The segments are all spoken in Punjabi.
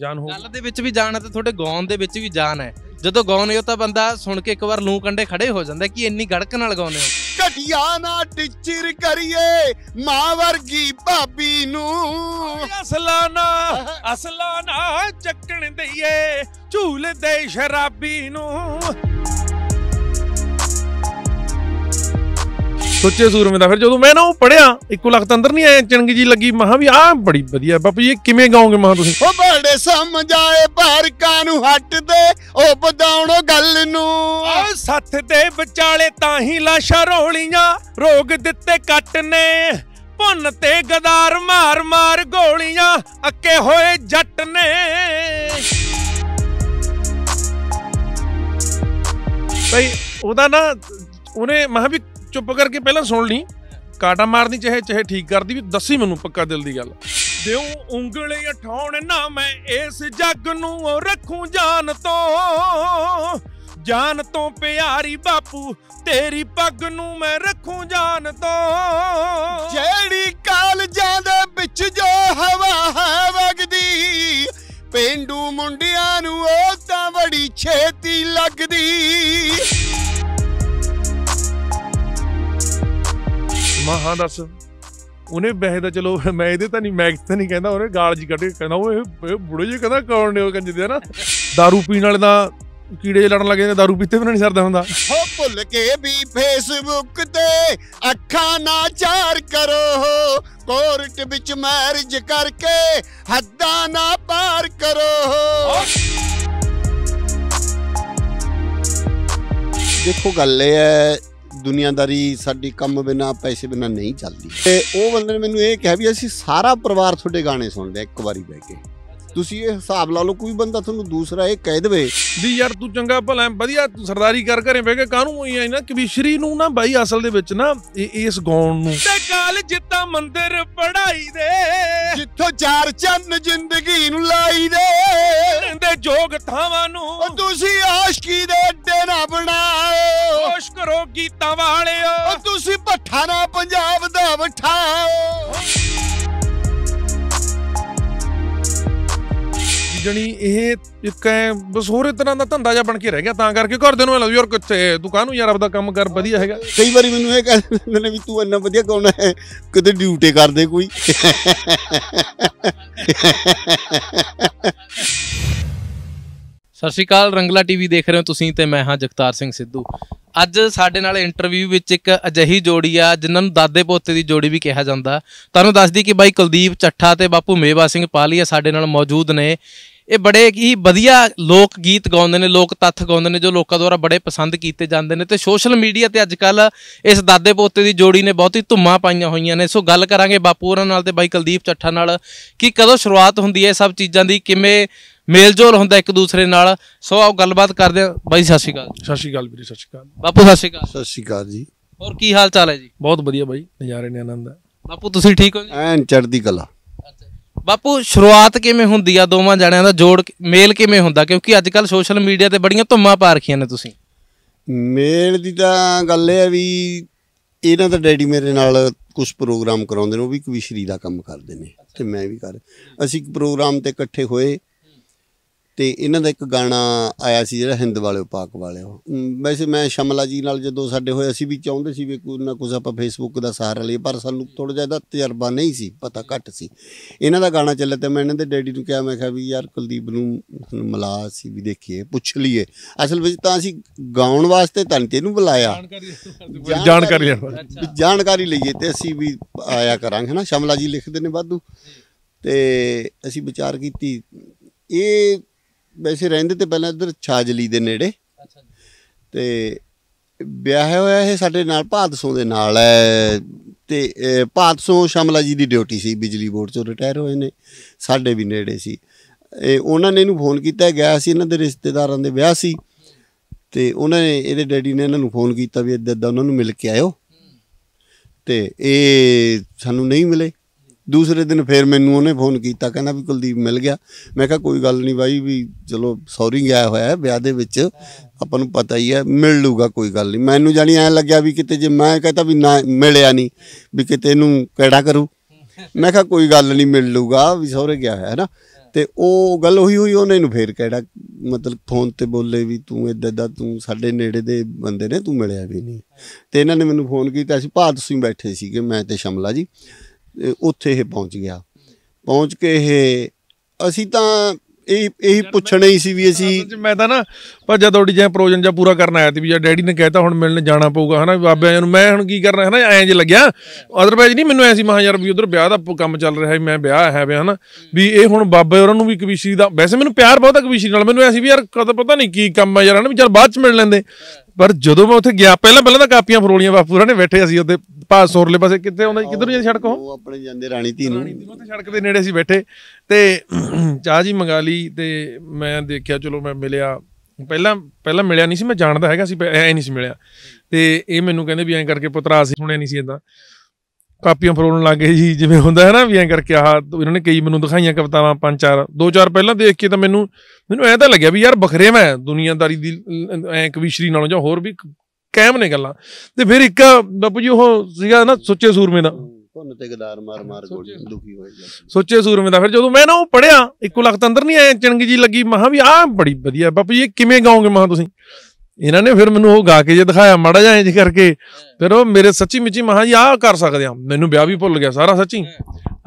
ਜਾਨ ਹੋ ਗੱਲ ਦੇ ਵਿੱਚ ਵੀ ਜਾਨ ਹੈ ਤੇ ਤੁਹਾਡੇ ਗਾਉਣ ਦੇ ਵਿੱਚ ਵੀ ਜਾਨ ਹੈ ਜਦੋਂ ਗਾਉਨੇ ਹੋ ਤਾਂ ਬੰਦਾ ਸੁਣ ਕੇ ਇੱਕ ਵਾਰ ਲੂ ਕੰਡੇ ਖੜੇ ਹੋ ਜਾਂਦਾ ਕਿ ਇੰਨੀ ਗੜਕ ਨਾਲ ਗਾਉਨੇ ਹੋ ਘਟਿਆ ਨਾ ਟਿਚਰ ਕਰੀਏ ਮਾਂ ਵਰਗੀ ਭਾਬੀ ਨੂੰ ਅਸਲਾ ਨਾ ਅਸਲਾ ਨਾ ਚੱਕਣ ਦਈਏ ਝੂਲਦੇ ਸ਼ਰਾਬੀ ਨੂੰ ਸੁੱਚੇ ਸੂਰਮੇ ਦਾ ਫਿਰ ਜਦੋਂ ਮੈਂ ਨਾ ਉਹ ਪੜਿਆ ਇੱਕੋ ਲਖਤ ਅੰਦਰ ਨਹੀਂ ਆਇਆ ਚਿੰਗੀ ਜੀ ਲੱਗੀ ਮਹਾ ਵੀ ਆ ਬੜੀ ਵਧੀਆ ਬਾਪੂ ਜੀ ਇਹ ਕਿਵੇਂ ਗਾਉਂਗੇ ਮਹਾ ਤੁਸੀਂ ਉਹ ਬੜੇ ਸਮਝ ਆਏ ਨੂੰ ਹੱਟ ਦੇ ਉਹ ਵਧਾਉਣੋ ਗੱਲ ਨੂੰ ਓ ਸੱਥ ਦੇ ਵਿਚਾਲੇ ਤਾਂ ਹੀ ਲਾਸ਼ਾਂ ਰੋਲੀਆਂ ਰੋਗ ਦਿੱਤੇ ਕੱਟ ਨੇ ਪੁੰਨ ਤੇ ਗਦਾਰ ਮਾਰ ਮਾਰ ਗੋਲੀਆਂ ਅੱਕੇ ਹੋਏ ਜੱਟ ਨੇ ਭਈ ਉਹਦਾ ਨਾ ਉਹਨੇ ਮਹਾਂ ਵੀ ਚੁੱਪ ਕਰਕੇ ਪਹਿਲਾਂ ਸੁਣ ਲਈ ਕਾਟਾ ਮਾਰਨੀ ਚਾਹੇ ਚਾਹੇ ਠੀਕ ਕਰਦੀ ਵੀ ਦੱਸੀ ਮੈਨੂੰ ਪੱਕਾ ਦਿਲ ਦੀ ਗੱਲ ਦਿਉ ਉਂਗਲੇ ਉਠਾਉਣ ਨਾ ਮੈਂ ਇਸ ਜੱਗ ਨੂੰ ਰੱਖੂ ਜਾਨ ਤੋਂ ਜਾਨ ਤੋਂ ਪਿਆਰੀ ਬਾਪੂ ਤੇਰੀ ਪੱਗ ਨੂੰ ਮੈਂ ਰੱਖੂ ਜਾਨ ਤੋਂ ਜਿਹੜੀ ਕਾਲ ਜਾਂਦੇ ਵਿੱਚ ਜੋ ਹਵਾ ਹੈ ਵਗਦੀ ਪਿੰਡੂ ਮੁੰਡਿਆਂ ਨੂੰ ਉਹ ਤਾਂ ਬੜੀ ਛੇਤੀ ਲੱਗਦੀ ਮੈਂ ਹਾਂ ਦੱਸ ਉਹਨੇ ਵੈਸੇ ਤਾਂ ਚਲੋ ਮੈਂ ਇਹਦੇ ਤਾਂ ਨਹੀਂ ਮੈਂ ਤਾਂ ਨਹੀਂ ਕਹਿੰਦਾ ਉਹਨੇ ਗਾਲ ਜੀ ਕੱਢ ਕੇ ਕਹਿੰਦਾ ਉਹ ਇਹ ਬੁੜੇ ਜੀ ਕਹਿੰਦਾ ਕੌਣ ਨੇ ਉਹ ਕੰਜ ਦੇ ਨਾ दारू ਪੀਣ ਵਾਲੇ ਦਾ ਕੀੜੇ ਲੜਨ ਲੱਗੇ ਨੇ दारू ਪੀਤੇ ਵੀ ਨਹੀਂ ਸਰਦਾ ਹੁੰਦਾ ਹੋ ਭੁੱਲ ਕੇ ਵੀ ਫੇਸਬੁੱਕ ਤੇ ਅੱਖਾਂ ਨਾ ਚਾਰ ਕਰੋ ਕੋਰਟ ਵਿੱਚ ਮੈਰਿਜ ਕਰਕੇ ਹੱਦਾਂ ਨਾ ਪਾਰ ਕਰੋ ਦੇਖੋ ਗੱਲ ਇਹ ਹੈ ਦੁਨੀਆਦਾਰੀ ਸਾਡੀ ਕੰਮ ਬਿਨਾ ਪੈਸੇ ਬਿਨਾ ਨਹੀਂ ਚੱਲਦੀ ਤੇ ਉਹ ਬੰਦੇ ਨੇ ਮੈਨੂੰ ਇਹ ਕਿਹਾ ਵੀ ਅਸੀਂ ਸਾਰਾ ਪਰਿਵਾਰ ਤੁਹਾਡੇ ਗਾਣੇ ਸੁਣਦੇ ਲਿਆ ਇੱਕ ਵਾਰੀ ਬਹਿ ਕੇ ਤੁਸੀਂ ਇਹ ਹਿਸਾਬ ਲਾ ਲਓ ਕੋਈ ਬੰਦਾ ਤੁਹਾਨੂੰ ਦੂਸਰਾ ਇਹ ਕਹਿ ਦੇਵੇ ਵੀ ਯਾਰ ਤੂੰ ਚੰਗਾ ਭਲਾ ਵਧੀਆ ਤੂੰ ਸਰਦਾਰੀ ਕਰ ਘਰੇ ਬਹਿ ਕੇ ਕਾਹਨੂੰ ਆਈ ਨਾ ਕਵਿਸ਼ਰੀ ਨੂੰ ਨਾ ਬਾਈ ਅਸਲ ਦੇ ਵਿੱਚ ਨਾ ਇਸ ਗਾਉਣ ਨੂੰ ਤੇ ਕਾਲ ਜਿੱਤਾ ਮੰਦਰ ਪੜਾਈ ਦੇ ਜਿੱਥੋਂ ਚਾਰ ਚੰਨ ਜ਼ਿੰਦਗੀ ਨੂੰ ਲਾਈ ਦੇ ਦੇ ਜੋਗ ਥਾਵਾਂ ਨੂੰ ਤੁਸੀਂ ਆਸ਼ਕੀ ਦੇ ਜੱਟਾਂ ਵਾਲਿਓ ਓ ਤੁਸੀਂ ਭੱਠਾ ਨਾ ਪੰਜਾਬ ਦਾ ਬਿਠਾਓ ਜਣੀ ਇਹ ਇੱਕ ਐ ਬਸ ਹੋਰ ਤਰ੍ਹਾਂ ਦਾ ਧੰਦਾ ਜਾ ਬਣ ਕੇ ਰਹਿ ਗਿਆ ਤਾਂ ਕਰਕੇ ਘਰ ਦੇ ਨੂੰ ਲੱਗਦਾ ਯਾਰ ਕਿੱਥੇ ਤੂੰ ਕਾਹਨੂੰ ਯਾਰ ਆਪਦਾ ਕੰਮ ਕਰ ਵਧੀਆ ਹੈਗਾ ਕਈ ਵਾਰੀ ਮੈਨੂੰ ਇਹ ਕਹਿੰਦੇ ਨੇ ਵੀ ਤੂੰ ਇੰਨਾ ਵਧੀਆ ਕੌਣ ਹੈ ਕਿਤੇ ਡਿਊਟੀ ਕਰਦੇ ਕੋਈ ਸਤਿ ਸ਼੍ਰੀ ਅਕਾਲ ਰੰਗਲਾ ਟੀਵੀ ਦੇਖ ਰਹੇ ਹੋ ਤੁਸੀਂ ਤੇ ਮੈਂ ਹਾਂ ਜਗਤਾਰ ਸਿੰਘ ਸਿੱਧੂ ਅੱਜ ਸਾਡੇ ਨਾਲ ਇੰਟਰਵਿਊ ਵਿੱਚ ਇੱਕ ਅਜਹੀ ਜੋੜੀ ਆ ਜਿਨ੍ਹਾਂ ਨੂੰ ਦਾਦੇ ਪੋਤੇ ਦੀ ਜੋੜੀ ਵੀ ਕਿਹਾ ਜਾਂਦਾ ਤੁਹਾਨੂੰ ਦੱਸਦੀ ਕਿ ਬਾਈ ਕੁਲਦੀਪ ਚੱਠਾ ਤੇ ਬਾਪੂ ਮੇਵਾ ਸਿੰਘ ਪਾਲੀਆ ਸਾਡੇ ਨਾਲ ਮੌਜੂਦ ਨੇ ਇਹ ਬੜੇ ਹੀ ਵਧੀਆ ਲੋਕ ਗੀਤ ਗਾਉਂਦੇ ਨੇ ਲੋਕ ਤੱਥ ਗਾਉਂਦੇ ਨੇ ਜੋ ਲੋਕਾਂ ਦੁਆਰਾ ਬੜੇ ਪਸੰਦ ਕੀਤੇ ਜਾਂਦੇ ਨੇ ਤੇ ਸੋਸ਼ਲ ਮੀਡੀਆ ਤੇ ਅੱਜ ਕੱਲ ਇਸ ਦਾਦੇ ਪੋਤੇ ਦੀ ਜੋੜੀ ਨੇ ਬਹੁਤ ਹੀ ਧੁੰਮਾਂ ਪਾਈਆਂ ਹੋਈਆਂ ਨੇ ਸੋ ਗੱਲ ਕਰਾਂਗੇ ਬਾਪੂ ਹੋਰਾਂ ਨਾਲ ਤੇ ਬਾਈ ਕੁਲਦੀਪ ਚੱਠਾ ਨਾਲ ਕਿ ਕਦੋਂ ਸ਼ੁਰੂਆਤ ਹੁੰਦੀ ਹੈ ਸਭ ਚੀਜ਼ਾਂ ਦੀ ਕਿਵੇਂ ਮੇਲਜੋਲ ਹੁੰਦਾ ਇੱਕ ਦੂਸਰੇ ਨਾਲ ਸੋ ਆਓ ਗੱਲਬਾਤ ਕਰਦੇ ਆ ਬਾਈ ਸਤਿ ਸ਼੍ਰੀ ਅਕਾਲ ਸਤਿ ਸ਼੍ਰੀ ਅਕਾਲ ਵੀਰੇ ਸਤਿ ਸ਼੍ਰੀ ਅਕਾਲ ਬਾਪੂ ਸਤਿ ਸ਼੍ਰੀ ਅਕਾਲ ਸਤਿ ਸ਼੍ਰੀ ਅਕਾਲ ਜੀ ਹੋਰ ਕੀ ਹਾਲ ਚਾਲ ਹੈ ਜੀ ਬਹੁਤ ਵਧੀਆ ਬਾਈ ਨਜ਼ਾਰੇ ਨੇ ਆਨੰਦ ਹੈ ਬਾਪੂ ਤੁਸੀਂ ਠੀਕ ਹੋ ਜੀ ਐਨ ਚੜਦੀ ਕਲਾ ਬਾਪੂ ਸ਼ੁਰੂਆਤ ਕਿਵੇਂ ਹੁੰਦੀ ਆ ਦੋਵਾਂ ਜਣਿਆਂ ਦਾ ਜੋੜ ਮੇਲ ਕਿਵੇਂ ਹੁੰਦਾ ਕਿਉਂਕਿ ਅੱਜ ਕੱਲ ਸੋਸ਼ਲ ਮੀਡੀਆ ਤੇ ਬੜੀਆਂ ਧੁੰਮਾਂ ਪਾ ਰਖੀਆਂ ਨੇ ਤੁਸੀਂ ਮੇਲ ਦੀ ਤਾਂ ਗੱਲ ਇਹ ਆ ਵੀ ਇਹਨਾਂ ਦਾ ਡੈਡੀ ਮੇਰੇ ਨਾਲ ਕੁਝ ਪ੍ਰੋਗਰਾਮ ਕਰਾਉਂਦੇ ਨੇ ਉਹ ਵੀ ਕਵੀਸ਼ਰੀ ਦਾ ਕੰਮ ਕਰਦੇ ਨੇ ਤੇ ਮੈਂ ਵੀ ਕਰ ਅਸੀਂ ਇੱਕ ਪ੍ਰੋਗਰਾਮ ਤੇ ਇਕੱਠੇ ਹੋਏ ਤੇ ਇਹਨਾਂ ਦਾ ਇੱਕ ਗਾਣਾ ਆਇਆ ਸੀ ਜਿਹੜਾ ਹਿੰਦ ਵਾਲਿਓ ਪਾਕ ਵਾਲਿਓ ਵੈਸੇ ਮੈਂ ਸ਼ਮਲਾ ਜੀ ਨਾਲ ਜਦੋਂ ਸਾਡੇ ਹੋਏ ਅਸੀਂ ਵੀ ਚਾਹੁੰਦੇ ਸੀ ਵੀ ਕੋਈ ਨਾ ਕੁਝ ਆਪਾਂ ਫੇਸਬੁੱਕ ਦਾ ਸਹਾਰਾ ਲਈਏ ਪਰ ਸਾਨੂੰ ਥੋੜਾ ਜਿਆਦਾ ਤਜਰਬਾ ਨਹੀਂ ਸੀ ਪਤਾ ਘੱਟ ਸੀ ਇਹਨਾਂ ਦਾ ਗਾਣਾ ਚੱਲਿਆ ਤੇ ਮੈਂ ਇਹਨਾਂ ਦੇ ਡੈਡੀ ਨੂੰ ਕਿਹਾ ਮੈਂ ਕਿਹਾ ਵੀ ਯਾਰ ਕੁਲਦੀਪ ਨੂੰ ਮਲਾ ਸੀ ਵੀ ਦੇਖੀਏ ਪੁੱਛ ਲਈਏ ਅਸਲ ਵਿੱਚ ਤਾਂ ਅਸੀਂ ਗਾਉਣ ਵਾਸਤੇ ਤਾਂ ਤੈਨੂੰ ਬੁਲਾਇਆ ਜਾਣਕਾਰੀ ਜਾਣਕਾਰੀ ਲਈਏ ਤੇ ਅਸੀਂ ਵੀ ਆਇਆ ਕਰਾਂਗੇ ਨਾ ਸ਼ਮਲਾ ਜੀ ਲਿਖਦੇ ਨੇ ਵਾਧੂ ਤੇ ਅਸੀਂ ਵਿਚਾਰ ਕੀਤੀ ਇਹ ਵੈਸੇ ਰਹਿੰਦੇ ਤੇ ਪਹਿਲਾਂ ਇੱਧਰ ਛਾਜਲੀ ਦੇ ਨੇੜੇ ਅੱਛਾ ਤੇ ਵਿਆਹ ਹੋਇਆ ਇਹ ਸਾਡੇ ਨਾਲ ਭਾਦਸੋਂ ਦੇ ਨਾਲ ਹੈ ਤੇ ਭਾਦਸੋਂ ਸ਼ਮਲਾ ਜੀ ਦੀ ਡਿਊਟੀ ਸੀ ਬਿਜਲੀ ਬੋਰਡ ਚੋਂ ਰਿਟਾਇਰ ਹੋਏ ਨੇ ਸਾਡੇ ਵੀ ਨੇੜੇ ਸੀ ਇਹ ਉਹਨਾਂ ਨੇ ਇਹਨੂੰ ਫੋਨ ਕੀਤਾ ਗਿਆ ਸੀ ਇਹਨਾਂ ਦੇ ਰਿਸ਼ਤੇਦਾਰਾਂ ਦੇ ਵਿਆਹ ਸੀ ਤੇ ਉਹਨਾਂ ਨੇ ਇਹਦੇ ਡੈਡੀ ਨੇ ਇਹਨਾਂ ਨੂੰ ਫੋਨ ਕੀਤਾ ਵੀ ਇੱਦਾਂ ਉਹਨਾਂ ਨੂੰ ਮਿਲ ਕੇ ਆਇਓ ਤੇ ਇਹ ਸਾਨੂੰ ਨਹੀਂ ਮਿਲੇ ਦੂਸਰੇ ਦਿਨ ਫੇਰ ਮੈਨੂੰ ਉਹਨੇ ਫੋਨ ਕੀਤਾ ਕਹਿੰਦਾ ਵੀ ਕੁਲਦੀਪ ਮਿਲ ਗਿਆ ਮੈਂ ਕਿਹਾ ਕੋਈ ਗੱਲ ਨਹੀਂ ਬਾਈ ਵੀ ਚਲੋ ਸੌਰੀ ਗਿਆ ਹੋਇਆ ਹੈ ਵਿਆਹ ਦੇ ਵਿੱਚ ਆਪਾਂ ਨੂੰ ਪਤਾ ਹੀ ਹੈ ਮਿਲ ਲੂਗਾ ਕੋਈ ਗੱਲ ਨਹੀਂ ਮੈਨੂੰ ਜਾਣੀ ਐ ਲੱਗਿਆ ਵੀ ਕਿਤੇ ਜੇ ਮੈਂ ਕਹਤਾ ਵੀ ਨਾ ਮਿਲਿਆ ਨਹੀਂ ਵੀ ਕਿਤੇ ਇਹਨੂੰ ਕਿਹੜਾ ਕਰੂ ਮੈਂ ਕਿਹਾ ਕੋਈ ਗੱਲ ਨਹੀਂ ਮਿਲ ਲੂਗਾ ਵੀ ਸੌਰੇ ਗਿਆ ਹੋਇਆ ਹੈ ਨਾ ਤੇ ਉਹ ਗੱਲ ਹੋਈ ਹੋਈ ਉਹਨੇ ਨੂੰ ਫੇਰ ਕਿਹੜਾ ਮਤਲਬ ਫੋਨ ਤੇ ਬੋਲੇ ਵੀ ਤੂੰ ਇਦਾਂ ਦਾ ਤੂੰ ਸਾਡੇ ਨੇੜੇ ਦੇ ਬੰਦੇ ਨੇ ਤੂੰ ਮਿਲਿਆ ਵੀ ਨਹੀਂ ਤੇ ਇਹਨਾਂ ਨੇ ਮੈਨੂੰ ਫੋਨ ਕੀਤਾ ਸੀ ਭਾਤ ਸਿੰਘ ਬੈਠੇ ਸੀਗੇ ਮੈਂ ਤੇ ਸ਼ਮਲਾ ਜੀ ਉੱਥੇ ਇਹ ਪਹੁੰਚ ਗਿਆ ਪਹੁੰਚ ਕੇ ਇਹ ਅਸੀਂ ਤਾਂ ਇਹ ਇਹ ਪੁੱਛਣਾ ਹੀ ਸੀ ਵੀ ਅਸੀਂ ਮੈਂ ਤਾਂ ਨਾ ਪਰ ਜਦੋਂ ਜੇ ਪ੍ਰੋਜਨ ਜਾਂ ਪੂਰਾ ਕਰਨ ਆਇਆ ਤੇ ਵੀ ਜਾਂ ਡੈਡੀ ਨੇ ਕਹਿਤਾ ਹੁਣ ਮਿਲਣ ਜਾਣਾ ਪਊਗਾ ਹਨਾ ਬਾਬਿਆਂ ਨੂੰ ਮੈਂ ਹੁਣ ਕੀ ਕਰਨਾ ਹਨਾ ਐਂ ਜੇ ਲੱਗਿਆ ਅਦਰਵਾਇਜ਼ ਨਹੀਂ ਮੈਨੂੰ ਐ ਸੀ ਮਹਾਂ ਯਾਰ ਵੀ ਉਧਰ ਵਿਆਹ ਦਾ ਕੰਮ ਚੱਲ ਰਿਹਾ ਹੈ ਮੈਂ ਵਿਆਹ ਹੈ ਵੇ ਹਨਾ ਵੀ ਇਹ ਹੁਣ ਬਾਬੇ ਉਹਨਾਂ ਨੂੰ ਵੀ ਕਵੀਸ਼ੀ ਦਾ ਵੈਸੇ ਮੈਨੂੰ ਪਿਆਰ ਬਹੁਤ ਹੈ ਕਵੀਸ਼ੀ ਨਾਲ ਮੈਨੂੰ ਐ ਸੀ ਵੀ ਯਾਰ ਕਦ ਪਤਾ ਨਹੀਂ ਕੀ ਕੰਮ ਹੈ ਯਾਰ ਹਨਾ ਵੀ ਚਲ ਬਾਅਦ ਚ ਮਿਲ ਲੈਂਦੇ ਪਰ ਜਦੋਂ ਮੈਂ ਉੱਥੇ ਗਿਆ ਪਹਿਲਾਂ ਪਹਿਲਾਂ ਤਾਂ ਕਾਪੀਆਂ ਫਰੋਲੀਆਂ ਬਾਪੂਰਾ ਨੇ ਬੈਠੇ ਅਸੀਂ ਉੱਥੇ ਪਾਸ ਸੋਰਲੇ ਪਾਸੇ ਕਿੱਥੇ ਆਉਂਦਾ ਕਿੱਧਰ ਨੂੰ ਜਾਂਦੀ ਸੜਕ ਉਹ ਉਹ ਆਪਣੇ ਜਾਂਦੇ ਰਾਣੀ ਧੀ ਨੂੰ ਉੱਥੇ ਸੜਕ ਦੇ ਨੇੜੇ ਅਸੀਂ ਬੈਠੇ ਤੇ ਚਾਹ ਜੀ ਮੰਗਾ ਲਈ ਤੇ ਮੈਂ ਦੇਖਿਆ ਚਲੋ ਮੈਂ ਮਿਲਿਆ ਪਹਿਲਾਂ ਪਹਿਲਾਂ ਮਿਲਿਆ ਨਹੀਂ ਸੀ ਮੈਂ ਜਾਣਦਾ ਹੈਗਾ ਸੀ ਐ ਨਹੀਂ ਸੀ ਮਿਲਿਆ ਤੇ ਇਹ ਮੈਨੂੰ ਕਹਿੰਦੇ ਵੀ ਐਂ ਕਰਕੇ ਪੁੱਤਰਾ ਅਸੀਂ ਸੁਣਿਆ ਨਹੀਂ ਸੀ ਇਦਾਂ ਕਾਪੀਆਂ ਫਰੋਲਣ ਲੱਗੇ ਜੀ ਜਿਵੇਂ ਹੁੰਦਾ ਹੈ ਨਾ ਵੀ ਐਂ ਕਰਕੇ ਆਹ ਇਹਨਾਂ ਨੇ ਕਈ ਮੈਨੂੰ ਦਿਖਾਈਆਂ ਕਵਿਤਾਵਾਂ ਪੰਜ ਚਾਰ ਦੋ ਚਾਰ ਪਹਿਲਾਂ ਦੇਖ ਕੇ ਤਾਂ ਮੈਨੂੰ ਮੈਨੂੰ ਐਂ ਤਾਂ ਲੱਗਿਆ ਵੀ ਯਾਰ ਬਖਰੇ ਮੈਂ ਦੁਨੀਆਦਾਰੀ ਦੀ ਐ ਕਵੀਸ਼ਰੀ ਨਾਲੋਂ ਜਾਂ ਹੋਰ ਵੀ ਕਾਇਮ ਨੇ ਗੱਲਾਂ ਤੇ ਫਿਰ ਇੱਕ ਬਾਪੂ ਜੀ ਉਹ ਸੀਗਾ ਨਾ ਸੁੱਚੇ ਸੂਰਮੇ ਦਾ ਧੁੰਨ ਤੇ ਗਦਾਰ ਮਾਰ ਮਾਰ ਗੋਲੀ ਦੁਖੀ ਹੋਏ ਸੁੱਚੇ ਸੂਰਮੇ ਦਾ ਫਿਰ ਜਦੋਂ ਮੈਂ ਨਾ ਉਹ ਪੜਿਆ ਇੱਕੋ ਲਖਤ ਅੰਦਰ ਨਹੀਂ ਆਇਆ ਚਿੰਗ ਜੀ ਲੱਗੀ ਮਹਾ ਵੀ ਆਹ ਬੜੀ ਵਧੀਆ ਬਾਪੂ ਜੀ ਇਹ ਕਿਵੇਂ ਗਾਓਗੇ ਮਹਾ ਤੁਸੀਂ ਇਹਨਾਂ ਨੇ ਫਿਰ ਮੈਨੂੰ ਉਹ ਗਾ ਕੇ ਜੇ ਦਿਖਾਇਆ ਮੜਾ ਜਾਂ ਇੰਜ ਕਰਕੇ ਫਿਰ ਉਹ ਮੇਰੇ ਸੱਚੀ ਮਿੱਚੀ ਮਹਾ ਜੀ ਆਹ ਕਰ ਸਕਦੇ ਆ ਮੈਨੂੰ ਵਿਆਹ ਵੀ ਭੁੱਲ ਗਿਆ ਸਾਰਾ ਸੱਚੀ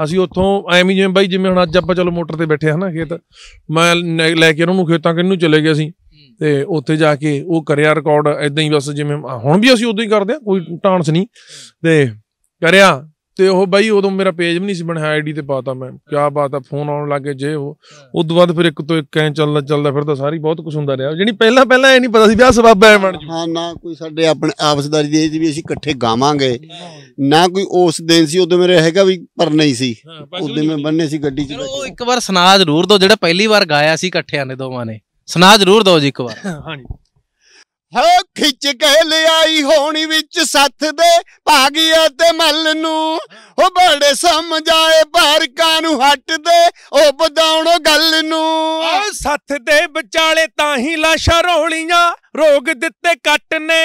ਅਸੀਂ ਉੱਥੋਂ ਐਵੇਂ ਜਿਵੇਂ ਬਾਈ ਜਿਵੇਂ ਹੁਣ ਅੱਜ ਆਪਾਂ ਚਲੋ ਮੋਟਰ ਤੇ ਬੈਠੇ ਹਨਾ ਖੇਤ ਮੈਂ ਲੈ ਕੇ ਉਹਨੂੰ ਖੇਤਾਂ ਕਿੰਨੂ ਚਲੇ ਗਏ ਅਸੀਂ ਤੇ ਉੱਥੇ ਜਾ ਕੇ ਉਹ ਕਰਿਆ ਰਿਕਾਰਡ ਐਦਾਂ ਹੀ ਬਸ ਜਿਵੇਂ ਹੁਣ ਵੀ ਅਸੀਂ ਉਦੋਂ ਹੀ ਕਰਦੇ ਆ ਕੋਈ ਟਾਂਸ ਨਹੀਂ ਤੇ ਕਰਿਆ ਤੇ ਉਹ ਬਾਈ ਉਦੋਂ ਮੇਰਾ ਪੇਜ ਵੀ ਨਹੀਂ ਸੀ ਬਣਿਆ ਆਈਡੀ ਤੇ ਪਾਤਾ ਮੈਂ ਕੀ ਬਾਤ ਆ ਫੋਨ ਆਉਣ ਲੱਗੇ ਜੇ ਉਹ ਉਦੋਂ ਬਾਅਦ ਫਿਰ ਇੱਕ ਤੋਂ ਇੱਕ ਐ ਚੱਲਦਾ ਚੱਲਦਾ ਫਿਰ ਤਾਂ ਸਾਰੀ ਬਹੁਤ ਕੁਝ ਹੁੰਦਾ ਰਿਹਾ ਜਿਹੜੀ ਪਹਿਲਾਂ ਪਹਿਲਾਂ ਐ ਨਹੀਂ ਪਤਾ ਸੀ ਵਿਆਹ ਸਬੱਬ ਐ ਬਣ ਜੂ ਹਾਂ ਨਾ ਕੋਈ ਸਾਡੇ ਆਪਣੇ ਆਪਸਦਾਰੀ ਦੇ ਵੀ ਅਸੀਂ ਇਕੱਠੇ ਗਾਵਾਂਗੇ ਨਾ ਕੋਈ ਉਸ ਦਿਨ ਸੀ ਉਦੋਂ ਮੇਰੇ ਹੈਗਾ ਵੀ ਪਰ ਨਹੀਂ ਸੀ ਉਦੋਂ ਮੈਂ ਬੰਨੇ ਸੀ ਗੱਡੀ 'ਚ ਉਹ ਇੱਕ ਵਾਰ ਸੁਣਾ ਜ਼ਰੂਰ ਦੋ ਜਿਹੜਾ ਪਹਿਲੀ ਵਾਰ ਗਾਇਆ ਸੀ ਇਕੱਠਿਆਂ ਨੇ ਦੋਵਾਂ ਨੇ ਸੁਣਾ ਜ਼ਰੂਰ ਦੋ ਜੀ ਇੱਕ ਵਾਰ ਹਾਂਜੀ ਹੋ ਖਿੱਚ ਕੇ ਲਿਆਈ ਹੋਣੀ ਵਿੱਚ ਸੱਥ ਦੇ ਭਾਗਿਆ ਤੇ ਮੱਲ ਨੂੰ ਉਹ ਬੜੇ ਸਮਝਾਏ ਭਾਰਕਾਂ ਨੂੰ ਹਟ ਦੇ ਉਹ ਬਦਾਉਣੋ ਗੱਲ ਨੂੰ ਓਏ ਸੱਥ ਦੇ ਵਿਚਾਲੇ ਤਾਂ ਹੀ ਲਾਸ਼ਾਂ ਰੋਲੀਆਂ ਰੋਗ ਦਿੱਤੇ ਕੱਟ ਨੇ